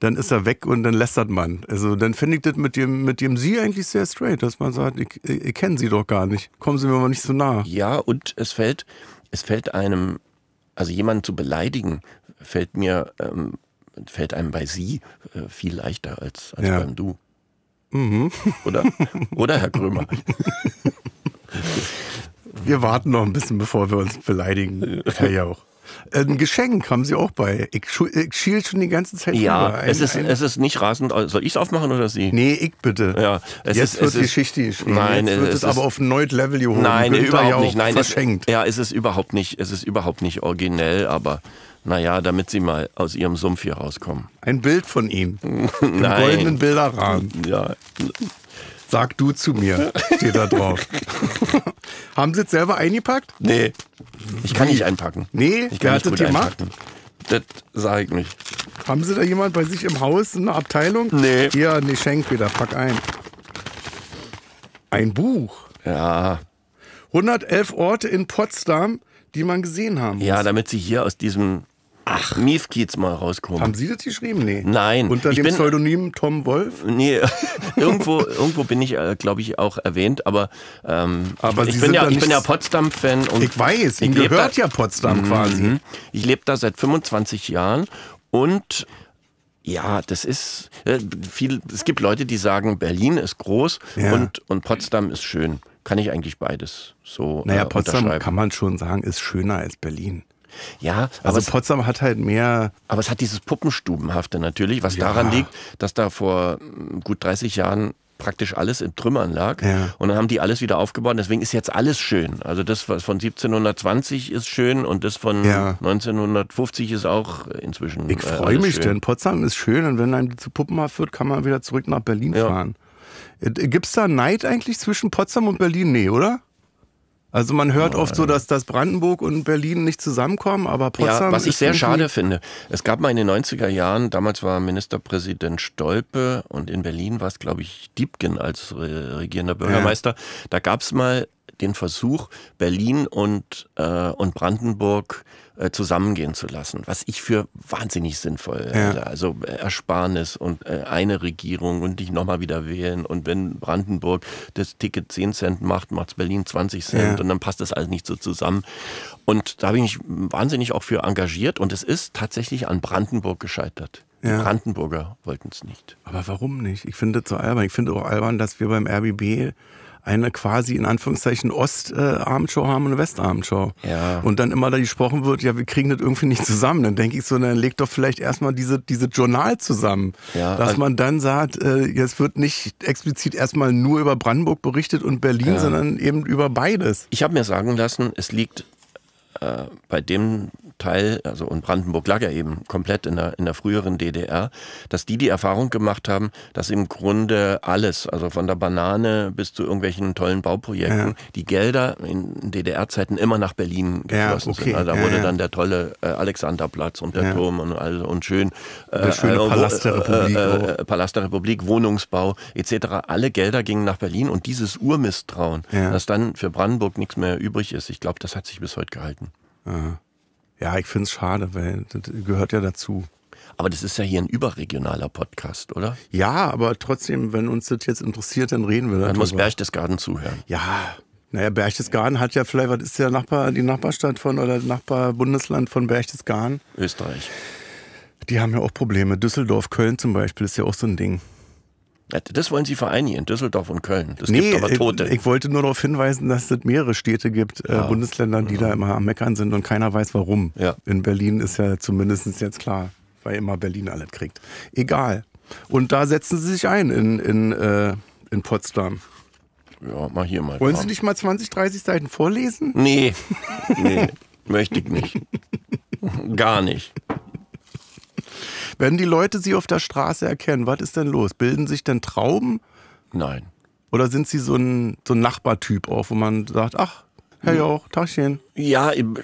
dann ist er weg und dann lästert man. Also dann finde ich das mit dem, mit dem Sie eigentlich sehr straight, dass man sagt, ich, ich kenne Sie doch gar nicht. Kommen Sie mir mal nicht so nah. Ja, und es fällt, es fällt einem, also jemanden zu beleidigen, fällt mir, ähm, fällt einem bei Sie äh, viel leichter als, als ja. beim Du. Mhm. Oder, oder Herr Krömer? Wir warten noch ein bisschen, bevor wir uns beleidigen, Herr Jauch. Ein Geschenk haben Sie auch bei. Ich, ich schiel schon die ganze Zeit. Ja, ein, es, ist, ein, es ist nicht rasend. Also soll ich es aufmachen oder Sie? Nee, ich bitte. Ja, es jetzt ist, wird es Geschichte geschrieben. Nein, jetzt wird es, es aber auf ein neues Level gehoben. Nein, Günther überhaupt ja nicht. Nein, verschenkt. Es, ja, es ist überhaupt nicht. Es ist überhaupt nicht originell, aber naja, damit sie mal aus ihrem Sumpf hier rauskommen. Ein Bild von ihm. Im goldenen Bilderrahmen. Ja, Sag du zu mir, steht da drauf. Haben Sie es selber eingepackt? Nee. Ich kann nicht einpacken. Nee, ich kann nicht hat Einpacken. Das sage ich nicht. Haben Sie da jemand bei sich im Haus, eine Abteilung? Nee. Hier, nee, schenk wieder, pack ein. Ein Buch. Ja. 111 Orte in Potsdam, die man gesehen haben muss. Ja, damit Sie hier aus diesem Ach. Miefkiez mal rauskommen. Haben Sie das geschrieben? Nee. Nein. Unter dem bin, Pseudonym Tom Wolf? Nee, irgendwo, irgendwo bin ich, äh, glaube ich, auch erwähnt, aber, ähm, aber ich, bin ja, ich bin ja Potsdam-Fan. Ich weiß, Ihnen gehört da, ja Potsdam mhm. quasi. Ich lebe da seit 25 Jahren und ja, das ist äh, viel. Es gibt Leute, die sagen, Berlin ist groß ja. und, und Potsdam ist schön. Kann ich eigentlich beides so. Naja, äh, Potsdam kann man schon sagen, ist schöner als Berlin. Ja, also es, hat halt mehr. Aber es hat dieses Puppenstubenhafte natürlich, was ja. daran liegt, dass da vor mm, gut 30 Jahren praktisch alles in Trümmern lag. Ja. Und dann haben die alles wieder aufgebaut. Deswegen ist jetzt alles schön. Also das was von 1720 ist schön und das von ja. 1950 ist auch inzwischen. Ich freue äh, mich, schön. denn Potsdam ist schön und wenn einem zu puppenhaft wird, kann man wieder zurück nach Berlin ja. fahren. Äh, Gibt es da Neid eigentlich zwischen Potsdam und Berlin? Nee, oder? Also man hört oft so, dass das Brandenburg und Berlin nicht zusammenkommen, aber Potsdam. Ja, was ich sehr schade finde. Es gab mal in den 90er Jahren, damals war Ministerpräsident Stolpe und in Berlin war es, glaube ich, Diebken als äh, regierender Bürgermeister. Ja. Da gab es mal den Versuch, Berlin und, äh, und Brandenburg äh, zusammengehen zu lassen, was ich für wahnsinnig sinnvoll ja. halte. Also äh, Ersparnis und äh, eine Regierung und dich nochmal wieder wählen und wenn Brandenburg das Ticket 10 Cent macht, macht es Berlin 20 Cent ja. und dann passt das alles nicht so zusammen. Und da habe ich mich wahnsinnig auch für engagiert und es ist tatsächlich an Brandenburg gescheitert. Die ja. Brandenburger wollten es nicht. Aber warum nicht? Ich finde es so albern. Ich finde auch albern, dass wir beim RBB eine quasi in Anführungszeichen Ostabendshow äh, haben und eine Westabendshow. Ja. Und dann immer da gesprochen wird, ja, wir kriegen das irgendwie nicht zusammen. Dann denke ich so, dann legt doch vielleicht erstmal diese, diese Journal zusammen. Ja, dass also man dann sagt, äh, jetzt wird nicht explizit erstmal nur über Brandenburg berichtet und Berlin, ja. sondern eben über beides. Ich habe mir sagen lassen, es liegt äh, bei dem Teil, also und Brandenburg lag ja eben komplett in der, in der früheren DDR, dass die die Erfahrung gemacht haben, dass im Grunde alles, also von der Banane bis zu irgendwelchen tollen Bauprojekten, ja. die Gelder in DDR-Zeiten immer nach Berlin geflossen ja, okay. sind. Also da ja, wurde dann der tolle äh, Alexanderplatz und der Turm und, also, und schön äh, schöne äh, Palast der äh, Republik, äh, Palast der Republik Wohnungsbau etc. Alle Gelder gingen nach Berlin und dieses Urmisstrauen, dass dann für Brandenburg nichts mehr übrig ist, ich glaube, das hat sich bis heute gehalten. Äh, ja, ich finde es schade, weil das gehört ja dazu. Aber das ist ja hier ein überregionaler Podcast, oder? Ja, aber trotzdem, wenn uns das jetzt interessiert, dann reden wir darüber. Dann muss Berchtesgaden zuhören. Ja, naja, Berchtesgaden hat ja vielleicht, was ist der Nachbar, die Nachbarstadt von oder Nachbarbundesland von Berchtesgaden? Österreich. Die haben ja auch Probleme. Düsseldorf, Köln zum Beispiel ist ja auch so ein Ding. Das wollen Sie vereinigen, Düsseldorf und Köln. Das nee, gibt aber äh, Tote. Ich, ich wollte nur darauf hinweisen, dass es mehrere Städte gibt, äh, ja. äh, Bundesländer, die ja. da immer am Meckern sind und keiner weiß warum. Ja. In Berlin ist ja zumindest jetzt klar, weil immer Berlin alles kriegt. Egal. Und da setzen Sie sich ein in, in, äh, in Potsdam. Ja, mal hier mal. Wollen Sie nicht mal 20, 30 Seiten vorlesen? Nee, nee möchte ich nicht. Gar nicht. Wenn die Leute sie auf der Straße erkennen? Was ist denn los? Bilden sich denn Trauben? Nein. Oder sind sie so ein, so ein Nachbartyp auch, wo man sagt, ach, Herr hm. Jauch, Tagchen. Ja, im,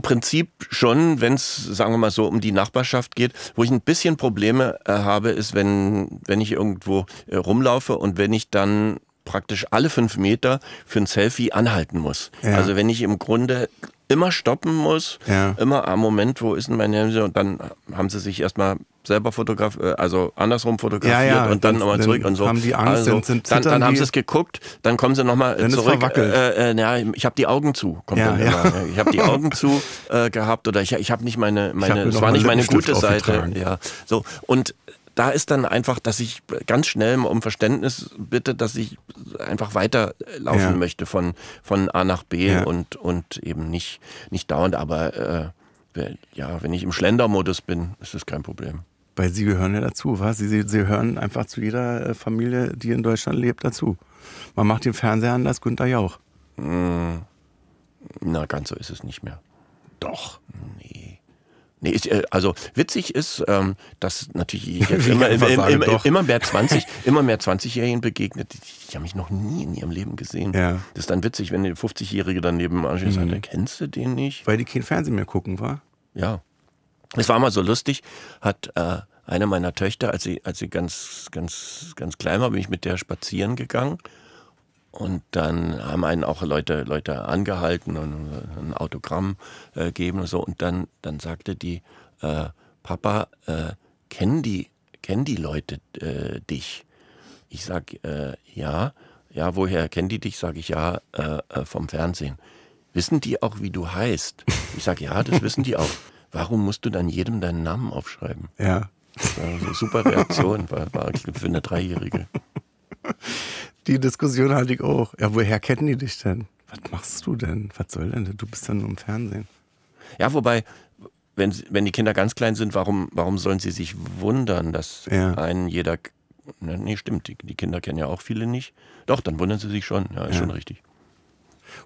Prinzip schon, wenn es, sagen wir mal so, um die Nachbarschaft geht. Wo ich ein bisschen Probleme äh, habe, ist, wenn, wenn ich irgendwo äh, rumlaufe und wenn ich dann praktisch alle fünf Meter für ein Selfie anhalten muss. Ja. Also wenn ich im Grunde immer stoppen muss, ja. immer am Moment, wo ist denn mein Handy? Und dann haben sie sich erstmal selber fotografiert, äh, also andersrum fotografiert ja, ja, und dann nochmal zurück und so. Haben die Angst, also, sind, dann, dann haben sie es geguckt, dann kommen sie nochmal äh, zurück. Äh, äh, na, ich habe die Augen zu, kommt ja, ja. Ne? Ich habe die Augen zu äh, gehabt oder ich, ich habe nicht meine, meine es war nicht meine gute Seite. Ja, so und da ist dann einfach, dass ich ganz schnell um Verständnis bitte, dass ich einfach weiterlaufen ja. möchte von, von A nach B ja. und, und eben nicht, nicht dauernd, aber äh, ja, wenn ich im Schlendermodus bin, ist das kein Problem. Weil sie gehören ja dazu, was? Sie, sie, sie hören einfach zu jeder äh, Familie, die in Deutschland lebt, dazu. Man macht den Fernseher anders, das Günther Jauch. Hm. Na, ganz so ist es nicht mehr. Doch. Nee. Nee, ist, äh, also witzig ist, ähm, dass natürlich jetzt immer, immer, sagen, immer, immer, mehr 20, immer mehr 20-Jährigen begegnet. Die, die haben mich noch nie in ihrem Leben gesehen. Ja. Das ist dann witzig, wenn der 50-Jährige daneben ansteht und mhm. sagt, kennst du den nicht? Weil die kein Fernsehen mehr gucken, war? Ja. Es war mal so lustig, hat äh, eine meiner Töchter, als sie, als sie ganz, ganz, ganz klein war, bin ich mit der spazieren gegangen. Und dann haben einen auch Leute, Leute angehalten und äh, ein Autogramm äh, geben und so. Und dann, dann sagte die, äh, Papa, äh, kennen, die, kennen die Leute äh, dich? Ich sage, äh, ja. Ja, woher kennen die dich? Sage ich, ja, äh, äh, vom Fernsehen. Wissen die auch, wie du heißt? Ich sage, ja, das wissen die auch warum musst du dann jedem deinen Namen aufschreiben? Ja. Das war eine super Reaktion, war, war für eine Dreijährige. Die Diskussion hatte ich auch. Ja, woher kennen die dich denn? Was machst du denn? Was soll denn? Du bist dann nur im Fernsehen. Ja, wobei, wenn, wenn die Kinder ganz klein sind, warum, warum sollen sie sich wundern, dass ja. einen jeder. nee, stimmt, die, die Kinder kennen ja auch viele nicht. Doch, dann wundern sie sich schon. Ja, ist ja. schon richtig.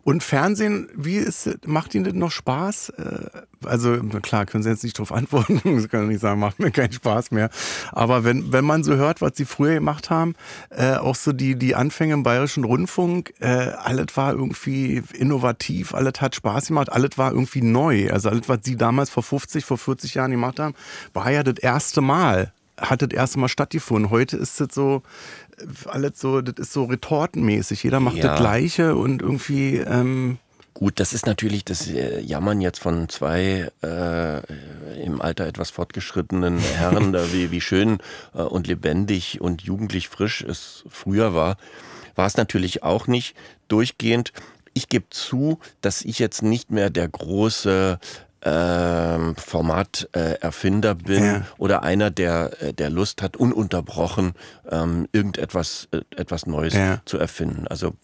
Und Fernsehen, wie ist, macht Ihnen das noch Spaß? Äh, also klar, können Sie jetzt nicht darauf antworten, Sie können nicht sagen, macht mir keinen Spaß mehr. Aber wenn, wenn man so hört, was Sie früher gemacht haben, äh, auch so die, die Anfänge im Bayerischen Rundfunk, äh, alles war irgendwie innovativ, alles hat Spaß gemacht, alles war irgendwie neu. Also alles, was Sie damals vor 50, vor 40 Jahren gemacht haben, war ja das erste Mal hat das erste Mal stattgefunden. Heute ist das so, alles so, das ist so retortenmäßig. Jeder macht ja. das Gleiche und irgendwie. Ähm Gut, das ist natürlich das äh, Jammern jetzt von zwei äh, im Alter etwas fortgeschrittenen Herren, da wie, wie schön äh, und lebendig und jugendlich frisch es früher war. War es natürlich auch nicht durchgehend ich gebe zu, dass ich jetzt nicht mehr der große ähm, Formaterfinder äh, bin ja. oder einer, der, äh, der Lust hat, ununterbrochen ähm, irgendetwas äh, etwas Neues ja. zu erfinden. Also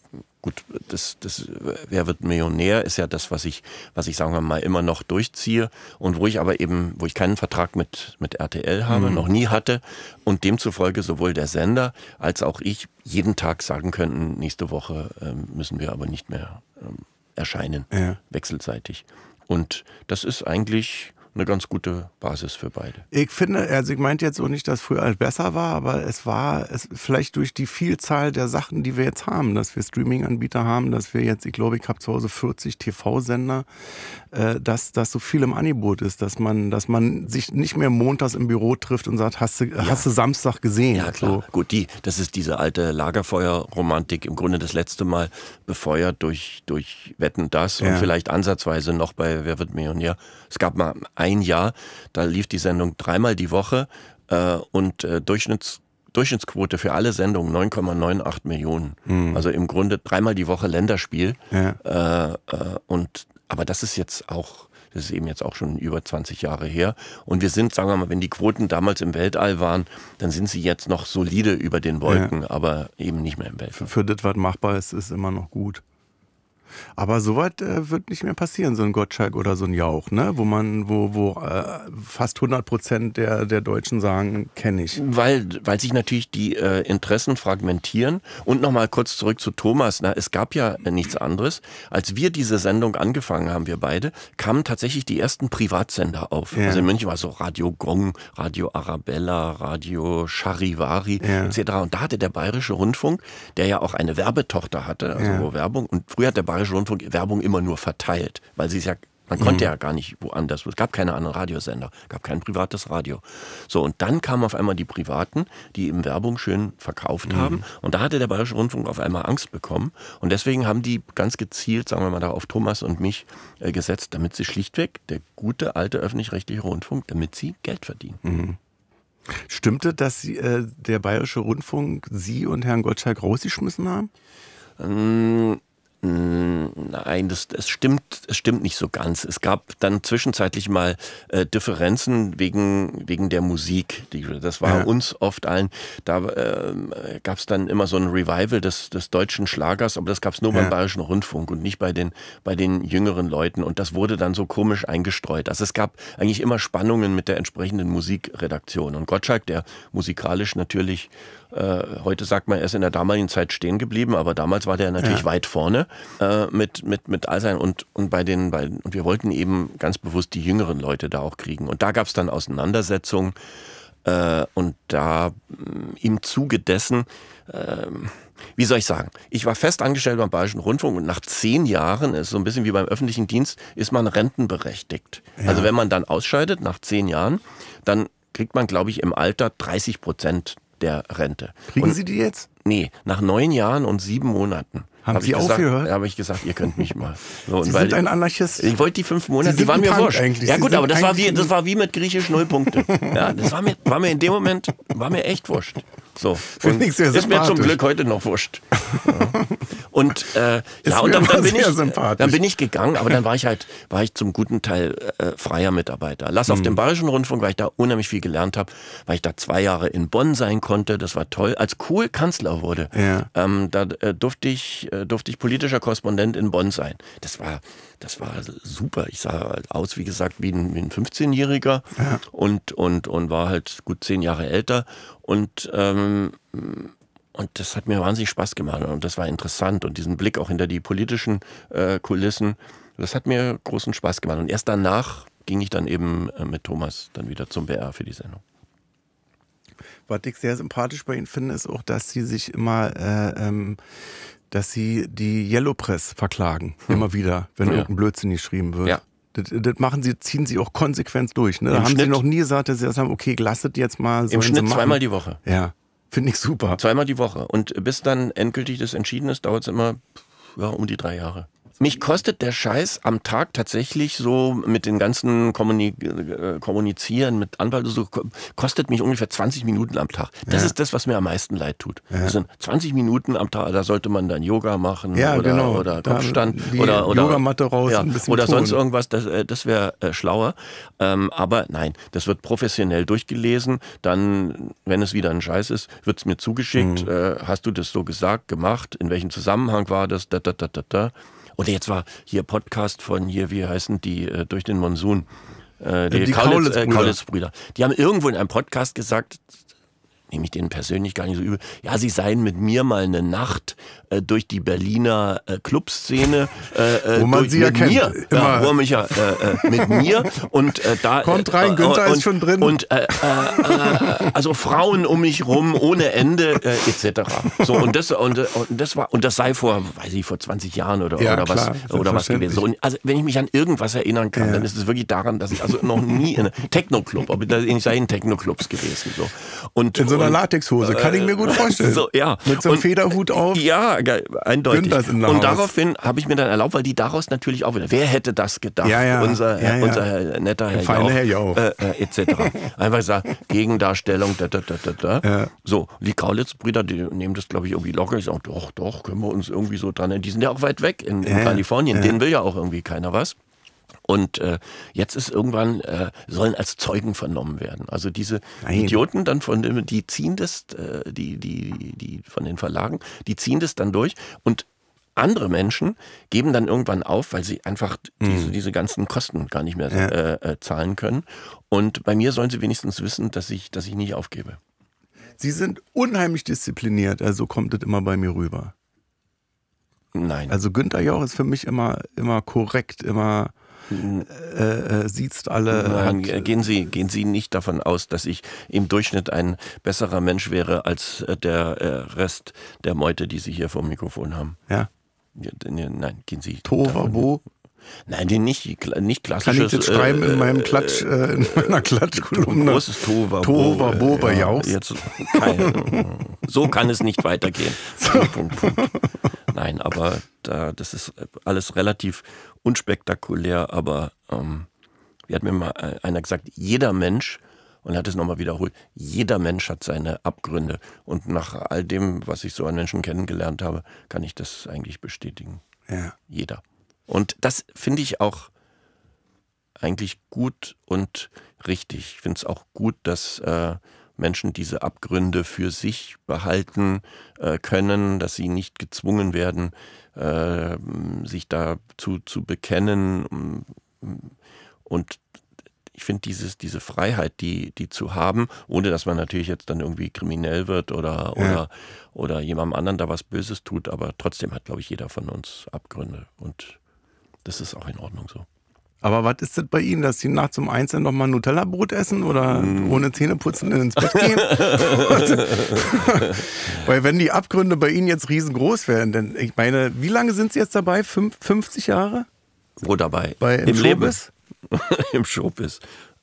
gut, das, das, wer wird Millionär, ist ja das, was ich, was ich sagen wir mal immer noch durchziehe und wo ich aber eben, wo ich keinen Vertrag mit, mit RTL habe, mhm. noch nie hatte und demzufolge sowohl der Sender als auch ich jeden Tag sagen könnten, nächste Woche ähm, müssen wir aber nicht mehr ähm, erscheinen, ja. wechselseitig. Und das ist eigentlich eine ganz gute Basis für beide. Ich finde, also ich meinte jetzt auch nicht, dass früher alles besser war, aber es war es vielleicht durch die Vielzahl der Sachen, die wir jetzt haben, dass wir Streaming-Anbieter haben, dass wir jetzt, ich glaube, ich habe zu Hause 40 TV-Sender, äh, dass, das so viel im Angebot ist, dass man, dass man sich nicht mehr montags im Büro trifft und sagt, hast du, ja. hast du Samstag gesehen? Ja, klar. So. Gut, die, das ist diese alte Lagerfeuer-Romantik im Grunde das letzte Mal befeuert durch, durch Wetten das ja. und vielleicht ansatzweise noch bei Wer wird Millionär. Es gab mal ein Jahr. Da lief die Sendung dreimal die Woche äh, und äh, Durchschnitts Durchschnittsquote für alle Sendungen 9,98 Millionen. Hm. Also im Grunde dreimal die Woche Länderspiel. Ja. Äh, äh, und, aber das ist jetzt auch, das ist eben jetzt auch schon über 20 Jahre her. Und wir sind, sagen wir mal, wenn die Quoten damals im Weltall waren, dann sind sie jetzt noch solide über den Wolken, ja. aber eben nicht mehr im Weltall. Für, für das, was machbar ist, ist immer noch gut. Aber soweit äh, wird nicht mehr passieren, so ein Gottschalk oder so ein Jauch, ne? Wo man, wo, wo äh, fast 100 Prozent der, der Deutschen sagen, kenne ich. Weil, weil sich natürlich die äh, Interessen fragmentieren. Und nochmal kurz zurück zu Thomas. Na, es gab ja nichts anderes. Als wir diese Sendung angefangen haben, wir beide, kamen tatsächlich die ersten Privatsender auf. Ja. Also in München war so Radio Gong, Radio Arabella, Radio Charivari ja. etc. Und da hatte der Bayerische Rundfunk, der ja auch eine Werbetochter hatte, also ja. Werbung. Und früher hat der Bayerische Bayerische Rundfunk Werbung immer nur verteilt, weil sie es ja man konnte mhm. ja gar nicht woanders. Es gab keine anderen Radiosender, gab kein privates Radio. So, und dann kamen auf einmal die Privaten, die eben Werbung schön verkauft mhm. haben. Und da hatte der Bayerische Rundfunk auf einmal Angst bekommen. Und deswegen haben die ganz gezielt, sagen wir mal, da auf Thomas und mich äh, gesetzt, damit sie schlichtweg, der gute alte öffentlich-rechtliche Rundfunk, damit sie Geld verdienen. Mhm. Stimmte, dass sie, äh, der Bayerische Rundfunk Sie und Herrn Gottschalk rausgeschmissen haben? Ähm, hm, nein, das, das stimmt, es stimmt nicht so ganz. Es gab dann zwischenzeitlich mal äh, Differenzen wegen, wegen der Musik. Die, das war ja. uns oft allen. Da äh, gab es dann immer so ein Revival des, des deutschen Schlagers, aber das gab es nur ja. beim Bayerischen Rundfunk und nicht bei den, bei den jüngeren Leuten. Und das wurde dann so komisch eingestreut. Also es gab eigentlich immer Spannungen mit der entsprechenden Musikredaktion. Und Gottschalk, der musikalisch natürlich äh, heute sagt man, er ist in der damaligen Zeit stehen geblieben, aber damals war der natürlich ja. weit vorne äh, mit, mit, mit all seinen und, und bei den beiden. Und wir wollten eben ganz bewusst die jüngeren Leute da auch kriegen. Und da gab es dann Auseinandersetzungen. Äh, und da mm, im Zuge dessen, äh, wie soll ich sagen, ich war fest angestellt beim Bayerischen Rundfunk und nach zehn Jahren, ist so ein bisschen wie beim öffentlichen Dienst, ist man rentenberechtigt. Ja. Also wenn man dann ausscheidet nach zehn Jahren, dann kriegt man, glaube ich, im Alter 30 Prozent der Rente. Kriegen und, Sie die jetzt? Nee, nach neun Jahren und sieben Monaten. Haben hab Sie aufgehört? Habe ich gesagt, ihr könnt mich mal. So, Sie sind ein Anarchist. Ich wollte die fünf Monate, die waren mir wurscht. Eigentlich. Ja Sie gut, aber das war, wie, das war wie mit griechisch Nullpunkte. ja, das war mir, war mir in dem Moment, war mir echt wurscht. So. ich sehr ist mir zum Glück heute noch wurscht. Ja. Und, äh, ja, und dann, dann, bin ich, dann bin ich gegangen, aber dann war ich halt, war ich zum guten Teil äh, freier Mitarbeiter. Lass mhm. auf dem Bayerischen Rundfunk, weil ich da unheimlich viel gelernt habe, weil ich da zwei Jahre in Bonn sein konnte. Das war toll. Als Kohl Kanzler wurde, ja. ähm, da äh, durfte, ich, äh, durfte ich politischer Korrespondent in Bonn sein. Das war das war super. Ich sah halt aus, wie gesagt, wie ein, wie ein 15-Jähriger ja. und, und, und war halt gut zehn Jahre älter. Und, ähm, und das hat mir wahnsinnig Spaß gemacht und das war interessant. Und diesen Blick auch hinter die politischen äh, Kulissen, das hat mir großen Spaß gemacht. Und erst danach ging ich dann eben äh, mit Thomas dann wieder zum BR für die Sendung. Was ich sehr sympathisch bei Ihnen finde, ist auch, dass Sie sich immer äh, ähm, dass sie die Yellow Press verklagen. Hm. Immer wieder, wenn ja. irgendein Blödsinn geschrieben wird. Ja. Das, das, machen sie, ziehen sie auch konsequent durch. Ne? Da haben Schnitt, sie noch nie gesagt, dass sie das haben, okay, lasset jetzt mal so. Im Schnitt zweimal die Woche. Ja. Finde ich super. Zweimal die Woche. Und bis dann endgültig das entschieden ist, dauert es immer ja, um die drei Jahre. Mich kostet der Scheiß am Tag tatsächlich so mit den ganzen Kommuni äh, Kommunizieren mit Anwalt so, kostet mich ungefähr 20 Minuten am Tag. Das ja. ist das, was mir am meisten leid tut. Ja. Das sind 20 Minuten am Tag, da sollte man dann Yoga machen ja, oder, genau. oder Kopfstand oder, oder Yogamatte raus. Ja, oder sonst tun. irgendwas, das, äh, das wäre äh, schlauer. Ähm, aber nein, das wird professionell durchgelesen. Dann, wenn es wieder ein Scheiß ist, wird es mir zugeschickt. Mhm. Äh, hast du das so gesagt, gemacht? In welchem Zusammenhang war das? Da, da, da, da, da. Oder jetzt war hier Podcast von hier, wie heißen die, äh, durch den Monsun. Äh, äh die, die äh, Kaulitz-Brüder. Kaulitz die haben irgendwo in einem Podcast gesagt, nehme ich denen persönlich gar nicht so übel, ja, sie seien mit mir mal eine Nacht äh, durch die Berliner äh, Clubszene. Äh, äh wo man durch, sie mit ja mir, kennt. Ja, immer. wo mich äh, äh, mit mir und da. Kommt rein, Günther und, ist schon drin. Und also Frauen um mich rum, ohne Ende, etc. So, und das, und, und, das war, und das sei vor, weiß ich, vor 20 Jahren oder, ja, oder klar, was oder was gewesen. So, also wenn ich mich an irgendwas erinnern kann, ja. dann ist es wirklich daran, dass ich also noch nie in Techno-Club, aber da sei in Techno-Clubs gewesen. So. Und, in so einer Latexhose, kann ich mir gut vorstellen. So, ja. Mit so einem und, Federhut auf. Ja, eindeutig. Und daraufhin habe ich mir dann erlaubt, weil die daraus natürlich auch wieder, wer hätte das gedacht? Ja, ja. Unser, ja, ja. unser Herr, netter Herr Feiner Herr Jauch, äh, äh, etc. Einfach gesagt, Gegendarstellung, da, da, da, da, da. So, die Kaulitz-Brüder, die nehmen das, glaube ich, irgendwie locker. Ich sage, doch, doch, können wir uns irgendwie so dran. Die sind ja auch weit weg in, in Kalifornien, denen will ja auch irgendwie keiner was. Und äh, jetzt ist irgendwann, äh, sollen als Zeugen vernommen werden. Also diese Nein. Idioten dann von dem, die ziehen das, äh, die, die, die von den Verlagen, die ziehen das dann durch und andere Menschen geben dann irgendwann auf, weil sie einfach mhm. diese, hm. diese, ganzen Kosten gar nicht mehr ja. Äh, äh, zahlen können. Und bei mir sollen sie wenigstens wissen, dass ich, dass ich nicht aufgebe. Sie sind unheimlich diszipliniert, also kommt das immer bei mir rüber. Nein. Also Günther Jauch ist für mich immer, immer korrekt, immer äh, äh siehst alle. Nein, hat, gehen, Sie, gehen Sie nicht davon aus, dass ich im Durchschnitt ein besserer Mensch wäre als äh, der äh, Rest der Meute, die Sie hier vor dem Mikrofon haben. Ja. nein, gehen Sie. Tovabo Nein, die nicht, nicht klassisches. Kann ich jetzt schreiben äh, in meinem Klatsch, äh, äh in meiner äh, Klatschkolumne? Großes Tohuwabohu. Tohuwabohu äh, bei Jaus. Jetzt, kein, so kann es nicht weitergehen. Punkt, Punkt, Punkt. Nein, aber da, das ist alles relativ unspektakulär, aber ähm, wie hat mir mal einer gesagt, jeder Mensch, und er hat es nochmal wiederholt, jeder Mensch hat seine Abgründe. Und nach all dem, was ich so an Menschen kennengelernt habe, kann ich das eigentlich bestätigen. Ja. Jeder. Und das finde ich auch eigentlich gut und richtig. Ich finde es auch gut, dass äh, Menschen diese Abgründe für sich behalten äh, können, dass sie nicht gezwungen werden, äh, sich dazu zu bekennen. Und ich finde diese Freiheit, die, die zu haben, ohne dass man natürlich jetzt dann irgendwie kriminell wird oder, ja. oder, oder jemandem anderen da was Böses tut, aber trotzdem hat, glaube ich, jeder von uns Abgründe und das ist auch in Ordnung so. Aber was ist das bei Ihnen, dass Sie nachts um eins dann nochmal Nutella-Brot essen oder mm. ohne Zähne putzen ins Bett gehen? Weil wenn die Abgründe bei Ihnen jetzt riesengroß werden, denn ich meine, wie lange sind Sie jetzt dabei? Fünf, 50 Jahre? Wo dabei? Bei, Im, Im Leben. Im Showbiz.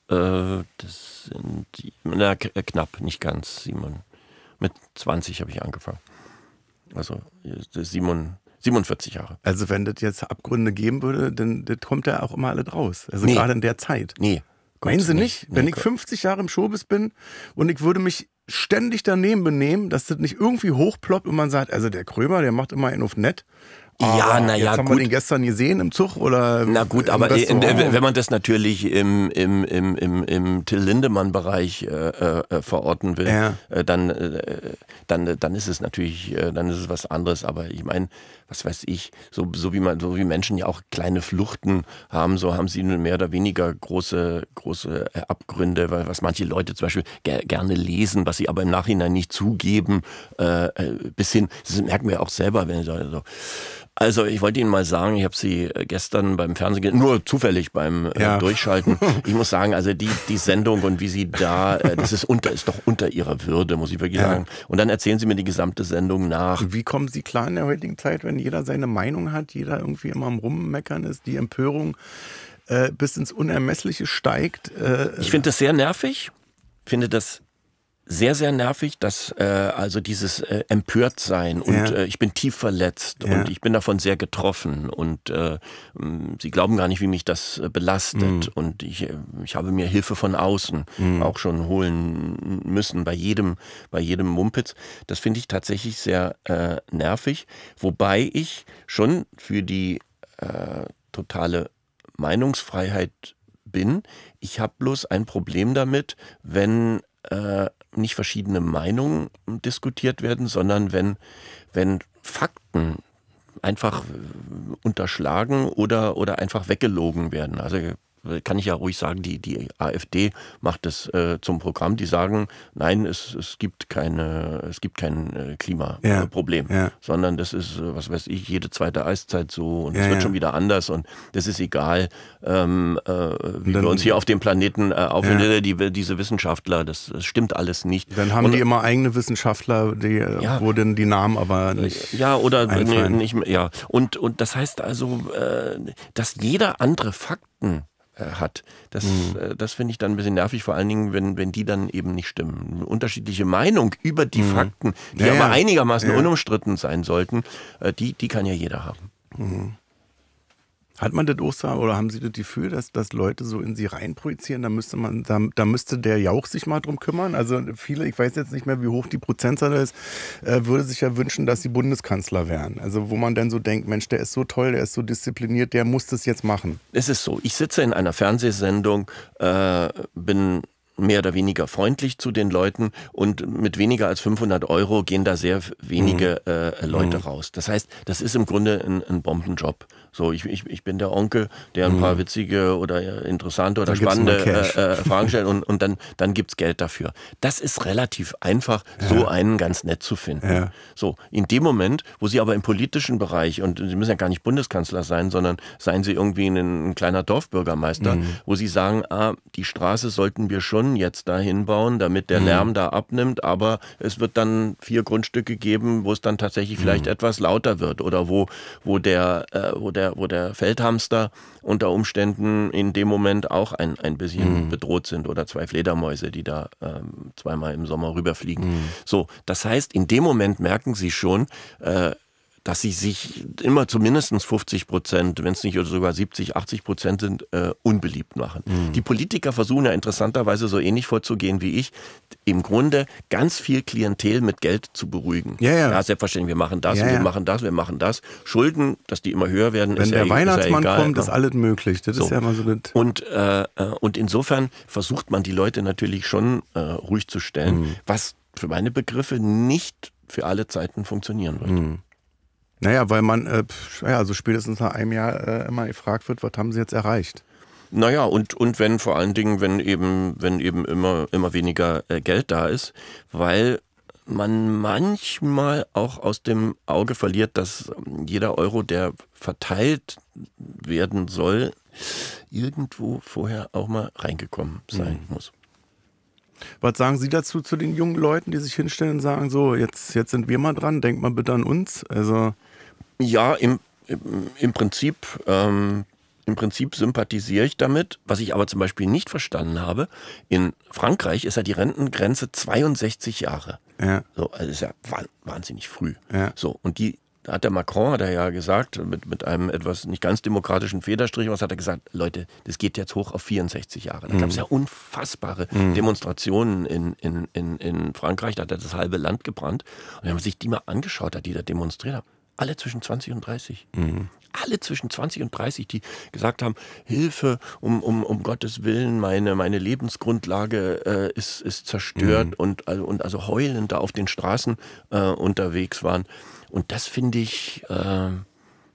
Äh, das sind, na, äh, knapp, nicht ganz, Simon. Mit 20 habe ich angefangen. Also 37 47 Jahre. Also wenn das jetzt Abgründe geben würde, dann das kommt ja auch immer alles raus. Also nee. gerade in der Zeit. Nee. Meinen Sie nicht? Nee, wenn ich 50 Jahre im Showbiz bin und ich würde mich ständig daneben benehmen, dass das nicht irgendwie hochploppt und man sagt, also der Krömer, der macht immer einen auf nett. Ja, naja, gut. Haben wir den gestern gesehen im Zug oder? Na gut, aber in, wenn man das natürlich im, im, im, im, im Till Lindemann-Bereich äh, äh, äh verorten will, ja. äh, dann, äh, dann, dann ist es natürlich, äh, dann ist es was anderes. Aber ich meine, was weiß ich, so, so wie man, so wie Menschen ja auch kleine Fluchten haben, so haben sie mehr oder weniger große, große Abgründe, weil was manche Leute zum Beispiel ger gerne lesen, was sie aber im Nachhinein nicht zugeben, äh, äh, bis hin, das merken wir auch selber, wenn ich also, also ich wollte Ihnen mal sagen, ich habe Sie äh, gestern beim Fernsehen, nur zufällig beim äh, ja. Durchschalten. Ich muss sagen, also die, die Sendung und wie Sie da, äh, das ist, unter, ist doch unter Ihrer Würde, muss ich wirklich ja. sagen. Und dann erzählen Sie mir die gesamte Sendung nach. Wie kommen Sie klar in der heutigen Zeit, wenn jeder seine Meinung hat, jeder irgendwie immer am Rummeckern ist, die Empörung äh, bis ins Unermessliche steigt? ich finde das sehr nervig, finde das sehr, sehr nervig, dass äh, also dieses äh, Empörtsein und ja. äh, ich bin tief verletzt ja. und ich bin davon sehr getroffen und äh, sie glauben gar nicht, wie mich das äh, belastet mhm. und ich, äh, ich habe mir Hilfe von außen mhm. auch schon holen müssen bei jedem, bei jedem Mumpitz. Das finde ich tatsächlich sehr äh, nervig, wobei ich schon für die äh, totale Meinungsfreiheit bin. Ich habe bloß ein Problem damit, wenn äh, nicht verschiedene Meinungen diskutiert werden, sondern wenn, wenn Fakten einfach unterschlagen oder, oder einfach weggelogen werden. Also kann ich ja ruhig sagen, die, die AfD macht das äh, zum Programm. Die sagen, nein, es, es gibt keine, es gibt kein äh, Klimaproblem, ja, ja. sondern das ist, äh, was weiß ich, jede zweite Eiszeit so und ja, es wird schon wieder anders und das ist egal, ähm, äh, wie dann, wir uns hier auf dem Planeten äh, aufhören, die, diese Wissenschaftler, das, das, stimmt alles nicht. Dann haben und, die immer eigene Wissenschaftler, die, äh, wo denn die Namen aber nicht. Ja, oder nee, nicht mehr. Ja. Und, und das heißt also, äh, dass jeder andere Fakten äh, hat. Das, mhm. Äh, das finde ich dann ein bisschen nervig, vor allen Dingen, wenn, wenn die dann eben nicht stimmen. Eine unterschiedliche Meinung über die mhm. Fakten, die ja, aber einigermaßen ja. unumstritten sein sollten, äh, die, die kann ja jeder haben. Mhm. Hat man das Oster oder haben Sie das Gefühl, dass, dass Leute so in Sie reinprojizieren? Da müsste man, da, da müsste der Jauch sich mal drum kümmern. Also viele, ich weiß jetzt nicht mehr, wie hoch die Prozentzahl ist, äh, würde sich ja wünschen, dass sie Bundeskanzler wären. Also wo man dann so denkt, Mensch, der ist so toll, der ist so diszipliniert, der muss das jetzt machen. Es ist so, ich sitze in einer Fernsehsendung, äh, bin mehr oder weniger freundlich zu den Leuten und mit weniger als 500 Euro gehen da sehr wenige mhm. äh, Leute mhm. raus. Das heißt, das ist im Grunde ein, ein Bombenjob. So, ich, ich, ich bin der Onkel, der ein mhm. paar witzige oder äh, interessante oder dann spannende äh, äh, Fragen stellt und, und dann, dann gibt es Geld dafür. Das ist relativ einfach, ja. so einen ganz nett zu finden. Ja. So, in dem Moment, wo Sie aber im politischen Bereich, und Sie müssen ja gar nicht Bundeskanzler sein, sondern seien Sie irgendwie ein, ein kleiner Dorfbürgermeister, mhm. wo Sie sagen, ah, die Straße sollten wir schon jetzt dahin bauen, damit der mhm. Lärm da abnimmt, aber es wird dann vier Grundstücke geben, wo es dann tatsächlich mhm. vielleicht mhm. etwas lauter wird oder wo, wo der, äh, wo der der, wo der Feldhamster unter Umständen in dem Moment auch ein, ein bisschen mhm. bedroht sind oder zwei Fledermäuse, die da ähm, zweimal im Sommer rüberfliegen. Mhm. So, das heißt, in dem Moment merken sie schon, äh, dass sie sich immer zumindest 50 Prozent, wenn es nicht sogar 70, 80 Prozent sind, äh, unbeliebt machen. Mhm. Die Politiker versuchen ja interessanterweise so ähnlich vorzugehen wie ich, im Grunde ganz viel Klientel mit Geld zu beruhigen. Ja, ja. ja selbstverständlich, wir machen das, ja, ja. wir machen das, wir machen das. Schulden, dass die immer höher werden, wenn ist der Weihnachtsmann ist ja egal, kommt, ne? ist alles möglich. Das so. ist ja immer so und, äh, äh, und insofern versucht man die Leute natürlich schon äh, ruhig zu stellen, mhm. was für meine Begriffe nicht für alle Zeiten funktionieren wird. Mhm. Naja, weil man, äh, ja, also spätestens nach einem Jahr äh, immer gefragt wird, was haben sie jetzt erreicht? Naja, und, und wenn vor allen Dingen, wenn eben, wenn eben immer, immer weniger äh, Geld da ist, weil man manchmal auch aus dem Auge verliert, dass jeder Euro, der verteilt werden soll, irgendwo vorher auch mal reingekommen sein mhm. muss. Was sagen Sie dazu zu den jungen Leuten, die sich hinstellen und sagen, so, jetzt, jetzt sind wir mal dran, denkt mal bitte an uns. Also ja, im, im, Prinzip. Ähm, Prinzip sympathisiere ich damit. Was ich aber zum Beispiel nicht verstanden habe, in Frankreich ist ja die Rentengrenze 62 Jahre. Ja. So, also ist ja wahnsinnig früh. Ja. So, und die hat der Macron, hat er ja gesagt, mit, mit einem etwas nicht ganz demokratischen Federstrich, was hat er gesagt? Leute, das geht jetzt hoch auf 64 Jahre. Da gab es mhm. ja unfassbare mhm. Demonstrationen in, in, in, in Frankreich, da hat er das halbe Land gebrannt. Und wenn man sich die mal angeschaut hat, die da demonstriert haben, alle zwischen 20 und 30. Mhm. Alle zwischen 20 und 30, die gesagt haben, Hilfe, um, um, um Gottes Willen, meine, meine Lebensgrundlage äh, ist, ist zerstört mhm. und, also, und also heulend da auf den Straßen äh, unterwegs waren. Und das finde ich, äh,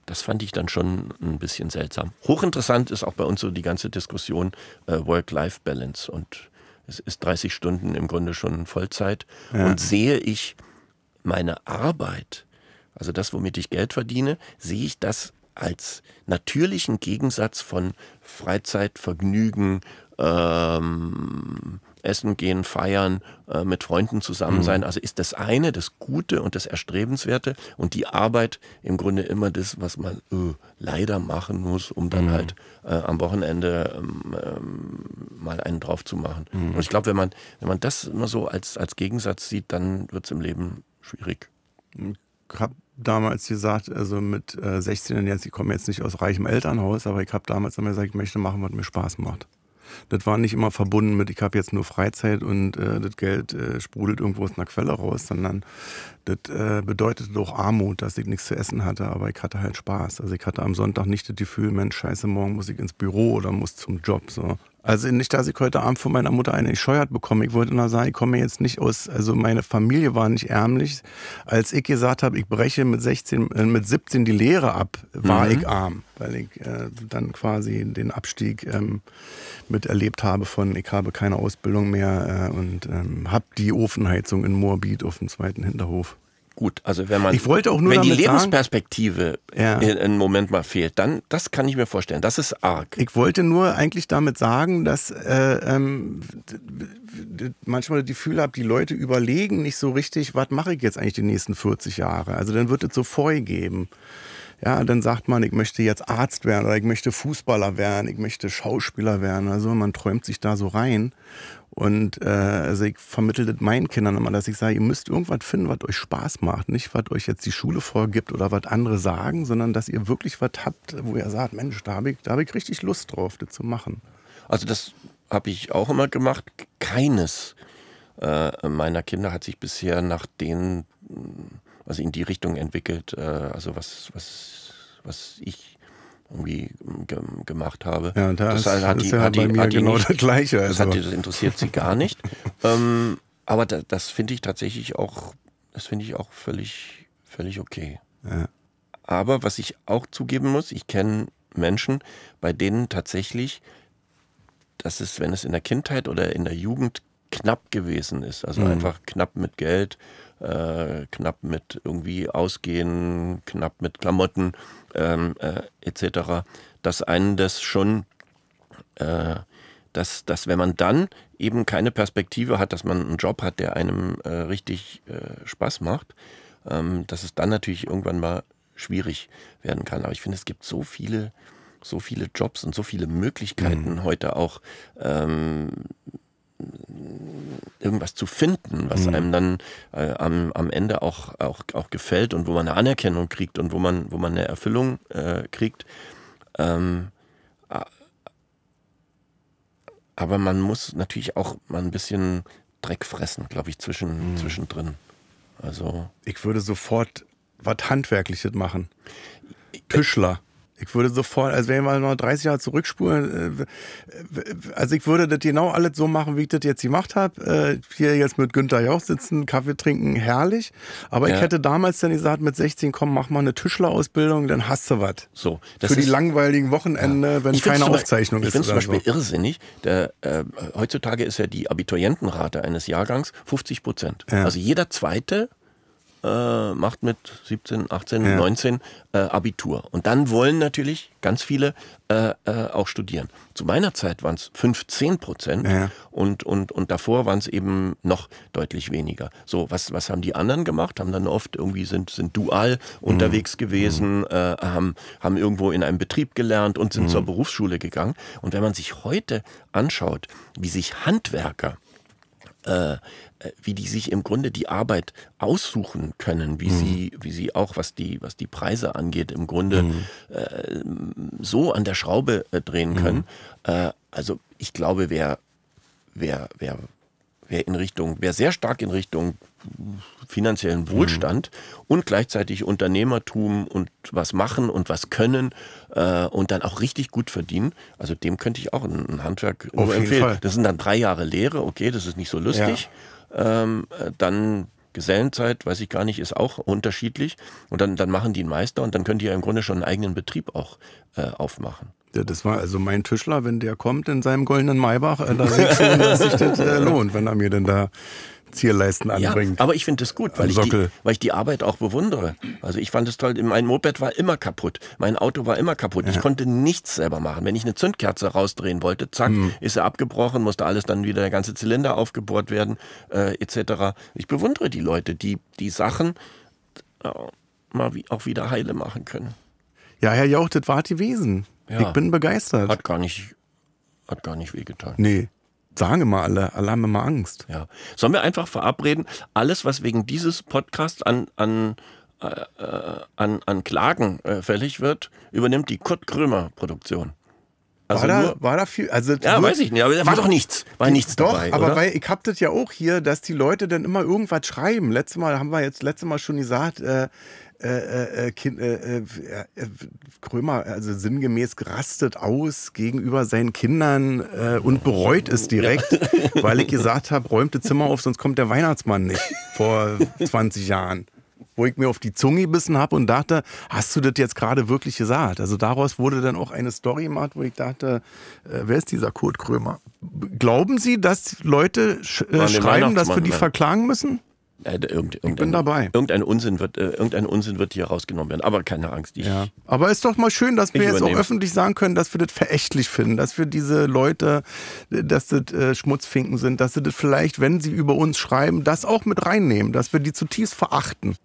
das fand ich dann schon ein bisschen seltsam. Hochinteressant ist auch bei uns so die ganze Diskussion äh, Work-Life-Balance. Und es ist 30 Stunden im Grunde schon Vollzeit. Ja. Und sehe ich meine Arbeit also das, womit ich Geld verdiene, sehe ich das als natürlichen Gegensatz von Freizeit, Vergnügen, ähm, Essen gehen, feiern, äh, mit Freunden zusammen mhm. sein. Mhm. Also ist das eine das Gute und das Erstrebenswerte und die Arbeit im Grunde immer das, was man äh, leider machen muss, um dann mhm. halt äh, am Wochenende ähm, ähm, mal einen drauf zu machen. Mhm. Und ich glaube, wenn man, wenn man das immer so als, als Gegensatz sieht, dann wird es im Leben schwierig. Ich habe damals gesagt, also mit äh, 16 jetzt, ich komme jetzt nicht aus reichem Elternhaus, aber ich habe damals immer gesagt, ich möchte machen, was mir Spaß macht. Das war nicht immer verbunden mit, ich habe jetzt nur Freizeit und äh, das Geld äh, sprudelt irgendwo aus einer Quelle raus, sondern das äh, bedeutete doch Armut, dass ich nichts zu essen hatte, aber ich hatte halt Spaß. Also ich hatte am Sonntag nicht das Gefühl, Mensch, scheiße, morgen muss ich ins Büro oder muss zum Job. So. Also nicht, dass ich heute Abend von meiner Mutter eine gescheuert bekomme. Ich wollte nur sagen, ich komme jetzt nicht aus, also meine Familie war nicht ärmlich. Als ich gesagt habe, ich breche mit 16, äh, mit 17 die Lehre ab, war mhm. ich arm, weil ich äh, dann quasi den Abstieg ähm, miterlebt habe von, ich habe keine Ausbildung mehr äh, und ähm, habe die Ofenheizung in Moabit auf dem zweiten Hinterhof gut. Also wenn man, ich wollte auch nur wenn die Lebensperspektive ja. einen Moment mal fehlt, dann das kann ich mir vorstellen. Das ist arg. Ich wollte nur eigentlich damit sagen, dass äh, ähm, manchmal die Gefühl habe, die Leute überlegen nicht so richtig, was mache ich jetzt eigentlich die nächsten 40 Jahre. Also dann wird es so voll geben. Ja, dann sagt man, ich möchte jetzt Arzt werden oder ich möchte Fußballer werden, ich möchte Schauspieler werden. Also man träumt sich da so rein. Und äh, also ich vermittelte meinen Kindern immer, dass ich sage, ihr müsst irgendwas finden, was euch Spaß macht. Nicht, was euch jetzt die Schule vorgibt oder was andere sagen, sondern dass ihr wirklich was habt, wo ihr sagt, Mensch, da habe ich, hab ich richtig Lust drauf, das zu machen. Also das habe ich auch immer gemacht. Keines äh, meiner Kinder hat sich bisher nach den, also in die Richtung entwickelt, äh, also was, was, was ich irgendwie ähm, gemacht habe. Ja, das, das hat die, ist ja hat die, bei mir genau nicht, das Gleiche. Also. Das, hat, also. das interessiert sie gar nicht. ähm, aber da, das finde ich tatsächlich auch, das finde ich auch völlig, völlig okay. Ja. Aber was ich auch zugeben muss, ich kenne Menschen, bei denen tatsächlich, dass es, wenn es in der Kindheit oder in der Jugend knapp gewesen ist, also mhm. einfach knapp mit Geld äh, knapp mit irgendwie Ausgehen, knapp mit Klamotten ähm, äh, etc., dass einen das schon, äh, dass, dass wenn man dann eben keine Perspektive hat, dass man einen Job hat, der einem äh, richtig äh, Spaß macht, ähm, dass es dann natürlich irgendwann mal schwierig werden kann. Aber ich finde, es gibt so viele so viele Jobs und so viele Möglichkeiten mhm. heute auch, ähm, irgendwas zu finden, was mhm. einem dann äh, am, am Ende auch, auch, auch gefällt und wo man eine Anerkennung kriegt und wo man, wo man eine Erfüllung äh, kriegt. Ähm, aber man muss natürlich auch mal ein bisschen Dreck fressen, glaube ich, zwischen, mhm. zwischendrin. Also. Ich würde sofort was Handwerkliches machen. Tischler. Ich würde sofort, als wenn wir noch 30 Jahre zurückspulen, äh, also ich würde das genau alles so machen, wie ich das jetzt gemacht habe. Äh, hier jetzt mit Günther Jauch sitzen, Kaffee trinken, herrlich. Aber ja. ich hätte damals dann gesagt, mit 16, komm, mach mal eine Tischlerausbildung, dann hast du was. So, Für die langweiligen Wochenende, ja. wenn keine Aufzeichnung ist. Ich finde zum Beispiel so. irrsinnig, der, äh, heutzutage ist ja die Abiturientenrate eines Jahrgangs 50 Prozent. Ja. Also jeder Zweite äh, macht mit 17, 18, ja. 19 äh, Abitur. Und dann wollen natürlich ganz viele äh, äh auch studieren. Zu meiner Zeit waren es 15 Prozent ja. und, und, und davor waren es eben noch deutlich weniger. So, was, was haben die anderen gemacht? Haben dann oft irgendwie sind, sind dual mhm. unterwegs gewesen, mhm. Äh, haben, haben irgendwo in einem Betrieb gelernt und sind mhm. zur Berufsschule gegangen. Und wenn man sich heute anschaut, wie sich Handwerker äh, äh, wie die sich im Grunde die Arbeit aussuchen können, wie mhm. sie, wie sie auch, was die, was die Preise angeht, im Grunde mhm. äh, so an der Schraube äh, drehen mhm. können. Äh, also ich glaube, wer, wer, wer, wer in Richtung, wer sehr stark in Richtung finanziellen mhm. Wohlstand mhm. und gleichzeitig Unternehmertum und was machen und was können äh, und dann auch richtig gut verdienen. Also dem könnte ich auch ein, ein Handwerk Auf nur empfehlen. Fall. Das sind dann drei Jahre Lehre, okay, das ist nicht so lustig. Ja. Ähm, äh, dann Gesellenzeit, weiß ich gar nicht, ist auch unterschiedlich. Und dann, dann machen die einen Meister und dann können die ja im Grunde schon einen eigenen Betrieb auch äh, aufmachen. Ja, das war also mein Tischler, wenn der kommt in seinem goldenen Maybach, äh, da sehe schon, dass sich das äh, lohnt, wenn er mir denn da Zierleisten anbringt. Ja, aber ich finde das gut, weil ich, die, weil ich, die, Arbeit auch bewundere. Also ich fand es toll, mein Moped war immer kaputt, mein Auto war immer kaputt. Ja. Ich konnte nichts selber machen. Wenn ich eine Zündkerze rausdrehen wollte, zack, hm. ist er abgebrochen, musste alles dann wieder, der ganze Zylinder aufgebohrt werden, äh, etc. Ich bewundere die Leute, die die Sachen äh, mal wie, auch wieder heile machen können. Ja, Herr Jauch, das war die Wesen. Ja. Ich bin begeistert. Hat gar nicht, hat gar nicht wehgetan. Nee sagen immer alle, alle haben immer Angst. Ja. Sollen wir einfach verabreden, alles, was wegen dieses Podcasts an, an, äh, äh an, an Klagen äh, fällig wird, übernimmt die Kurt Krömer Produktion. Also war, da, war da viel? Also ja, weiß ich nicht, aber war, war doch nichts. War nichts doch, dabei. Doch, aber oder? weil ich hab das ja auch hier, dass die Leute dann immer irgendwas schreiben. Letztes Mal haben wir jetzt letztes Mal schon gesagt, äh, äh, äh, äh, kind, äh, äh Krömer also sinngemäß gerastet aus gegenüber seinen Kindern und bereut es direkt, ja. weil ich gesagt habe, räumte Zimmer auf, sonst kommt der Weihnachtsmann nicht vor 20 Jahren. Wo ich mir auf die Zunge gebissen habe und dachte, hast du das jetzt gerade wirklich gesagt? Also daraus wurde dann auch eine Story gemacht, wo ich dachte, wer ist dieser Kurt Krömer? Glauben Sie, dass Leute schreiben, dass wir die ne? verklagen müssen? Äh, irgend, ich bin dabei. Irgendein Unsinn, wird, äh, irgendein Unsinn wird hier rausgenommen werden. Aber keine Angst. Ich, ja. Aber ist doch mal schön, dass wir jetzt auch öffentlich sagen können, dass wir das verächtlich finden, dass wir diese Leute, dass das äh, Schmutzfinken sind, dass sie das vielleicht, wenn sie über uns schreiben, das auch mit reinnehmen, dass wir die zutiefst verachten.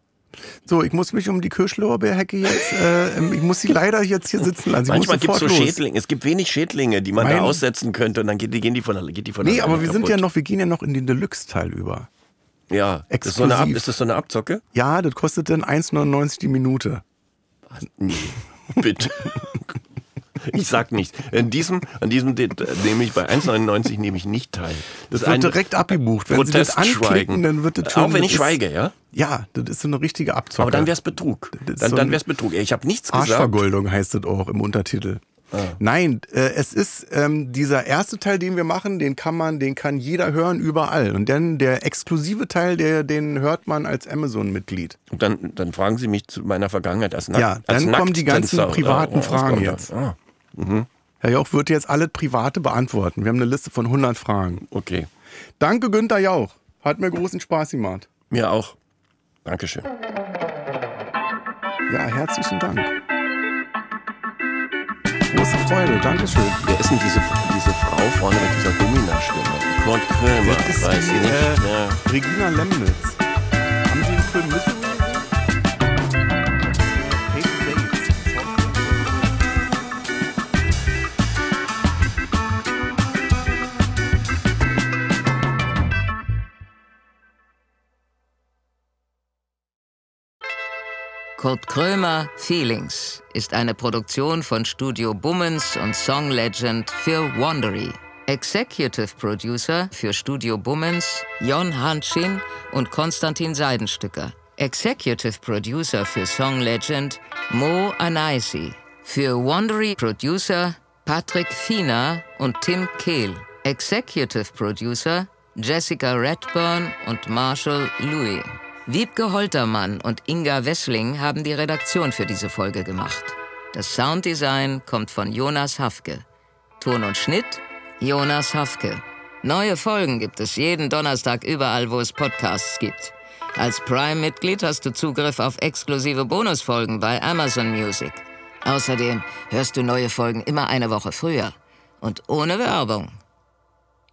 So, ich muss mich um die Kirschlorbeerhecke jetzt, äh, ähm, ich muss sie leider jetzt hier sitzen lassen. Ich Manchmal gibt es so Schädlinge, es gibt wenig Schädlinge, die man mein da aussetzen könnte und dann geht, gehen die von, geht Nee, aber wir kaputt. sind ja noch, wir gehen ja noch in den Deluxe-Teil über. Ja, Exklusiv. Ist, so eine, Ab ist das so eine Abzocke? Ja, das kostet dann 1,99 die Minute. Was? Nee, bitte. Ich sag nichts. An diesem, an diesem nehme ich bei 1,99 nehme ich nicht teil. Das, das wird direkt abgebucht. Wenn Protest Sie das anklicken, dann wird das schon, Auch wenn ich ist, schweige, ja? Ja, das ist so eine richtige Abzocke. Aber dann wäre es Betrug. Dann, so dann wäre es Betrug. Ich habe nichts gesagt. Arschvergoldung heißt das auch im Untertitel. Ah. Nein, äh, es ist ähm, dieser erste Teil, den wir machen, den kann man, den kann jeder hören überall. Und dann der exklusive Teil, der, den hört man als Amazon-Mitglied. Dann, dann fragen Sie mich zu meiner Vergangenheit als Nackt. Ja, dann kommen die ganzen privaten oder? Oh, fragen jetzt. Ah. Mhm. Herr Jauch wird jetzt alle private beantworten. Wir haben eine Liste von 100 Fragen. Okay. Danke, Günther Jauch. Hat mir großen Spaß gemacht. Mir auch. Dankeschön. Ja, herzlichen Dank große Freude. Dankeschön. Wer ist denn diese, diese Frau vorne mit dieser Domina-Stimme? Kurt Krömer, weiß ich nicht. Äh, ja. Regina Lemnitz. Haben Sie den Film Müssen Kurt Krömer Feelings ist eine Produktion von Studio Bummens und Song Legend für Wandery. Executive Producer für Studio Bummens Jon Hanschin und Konstantin Seidenstücker. Executive Producer für Song Legend Mo Anaisi. Für Wandery Producer Patrick Fiener und Tim Kehl. Executive Producer Jessica Redburn und Marshall Louis. Wiebke Holtermann und Inga Wessling haben die Redaktion für diese Folge gemacht. Das Sounddesign kommt von Jonas Hafke. Ton und Schnitt Jonas Hafke. Neue Folgen gibt es jeden Donnerstag überall, wo es Podcasts gibt. Als Prime-Mitglied hast du Zugriff auf exklusive Bonusfolgen bei Amazon Music. Außerdem hörst du neue Folgen immer eine Woche früher und ohne Werbung.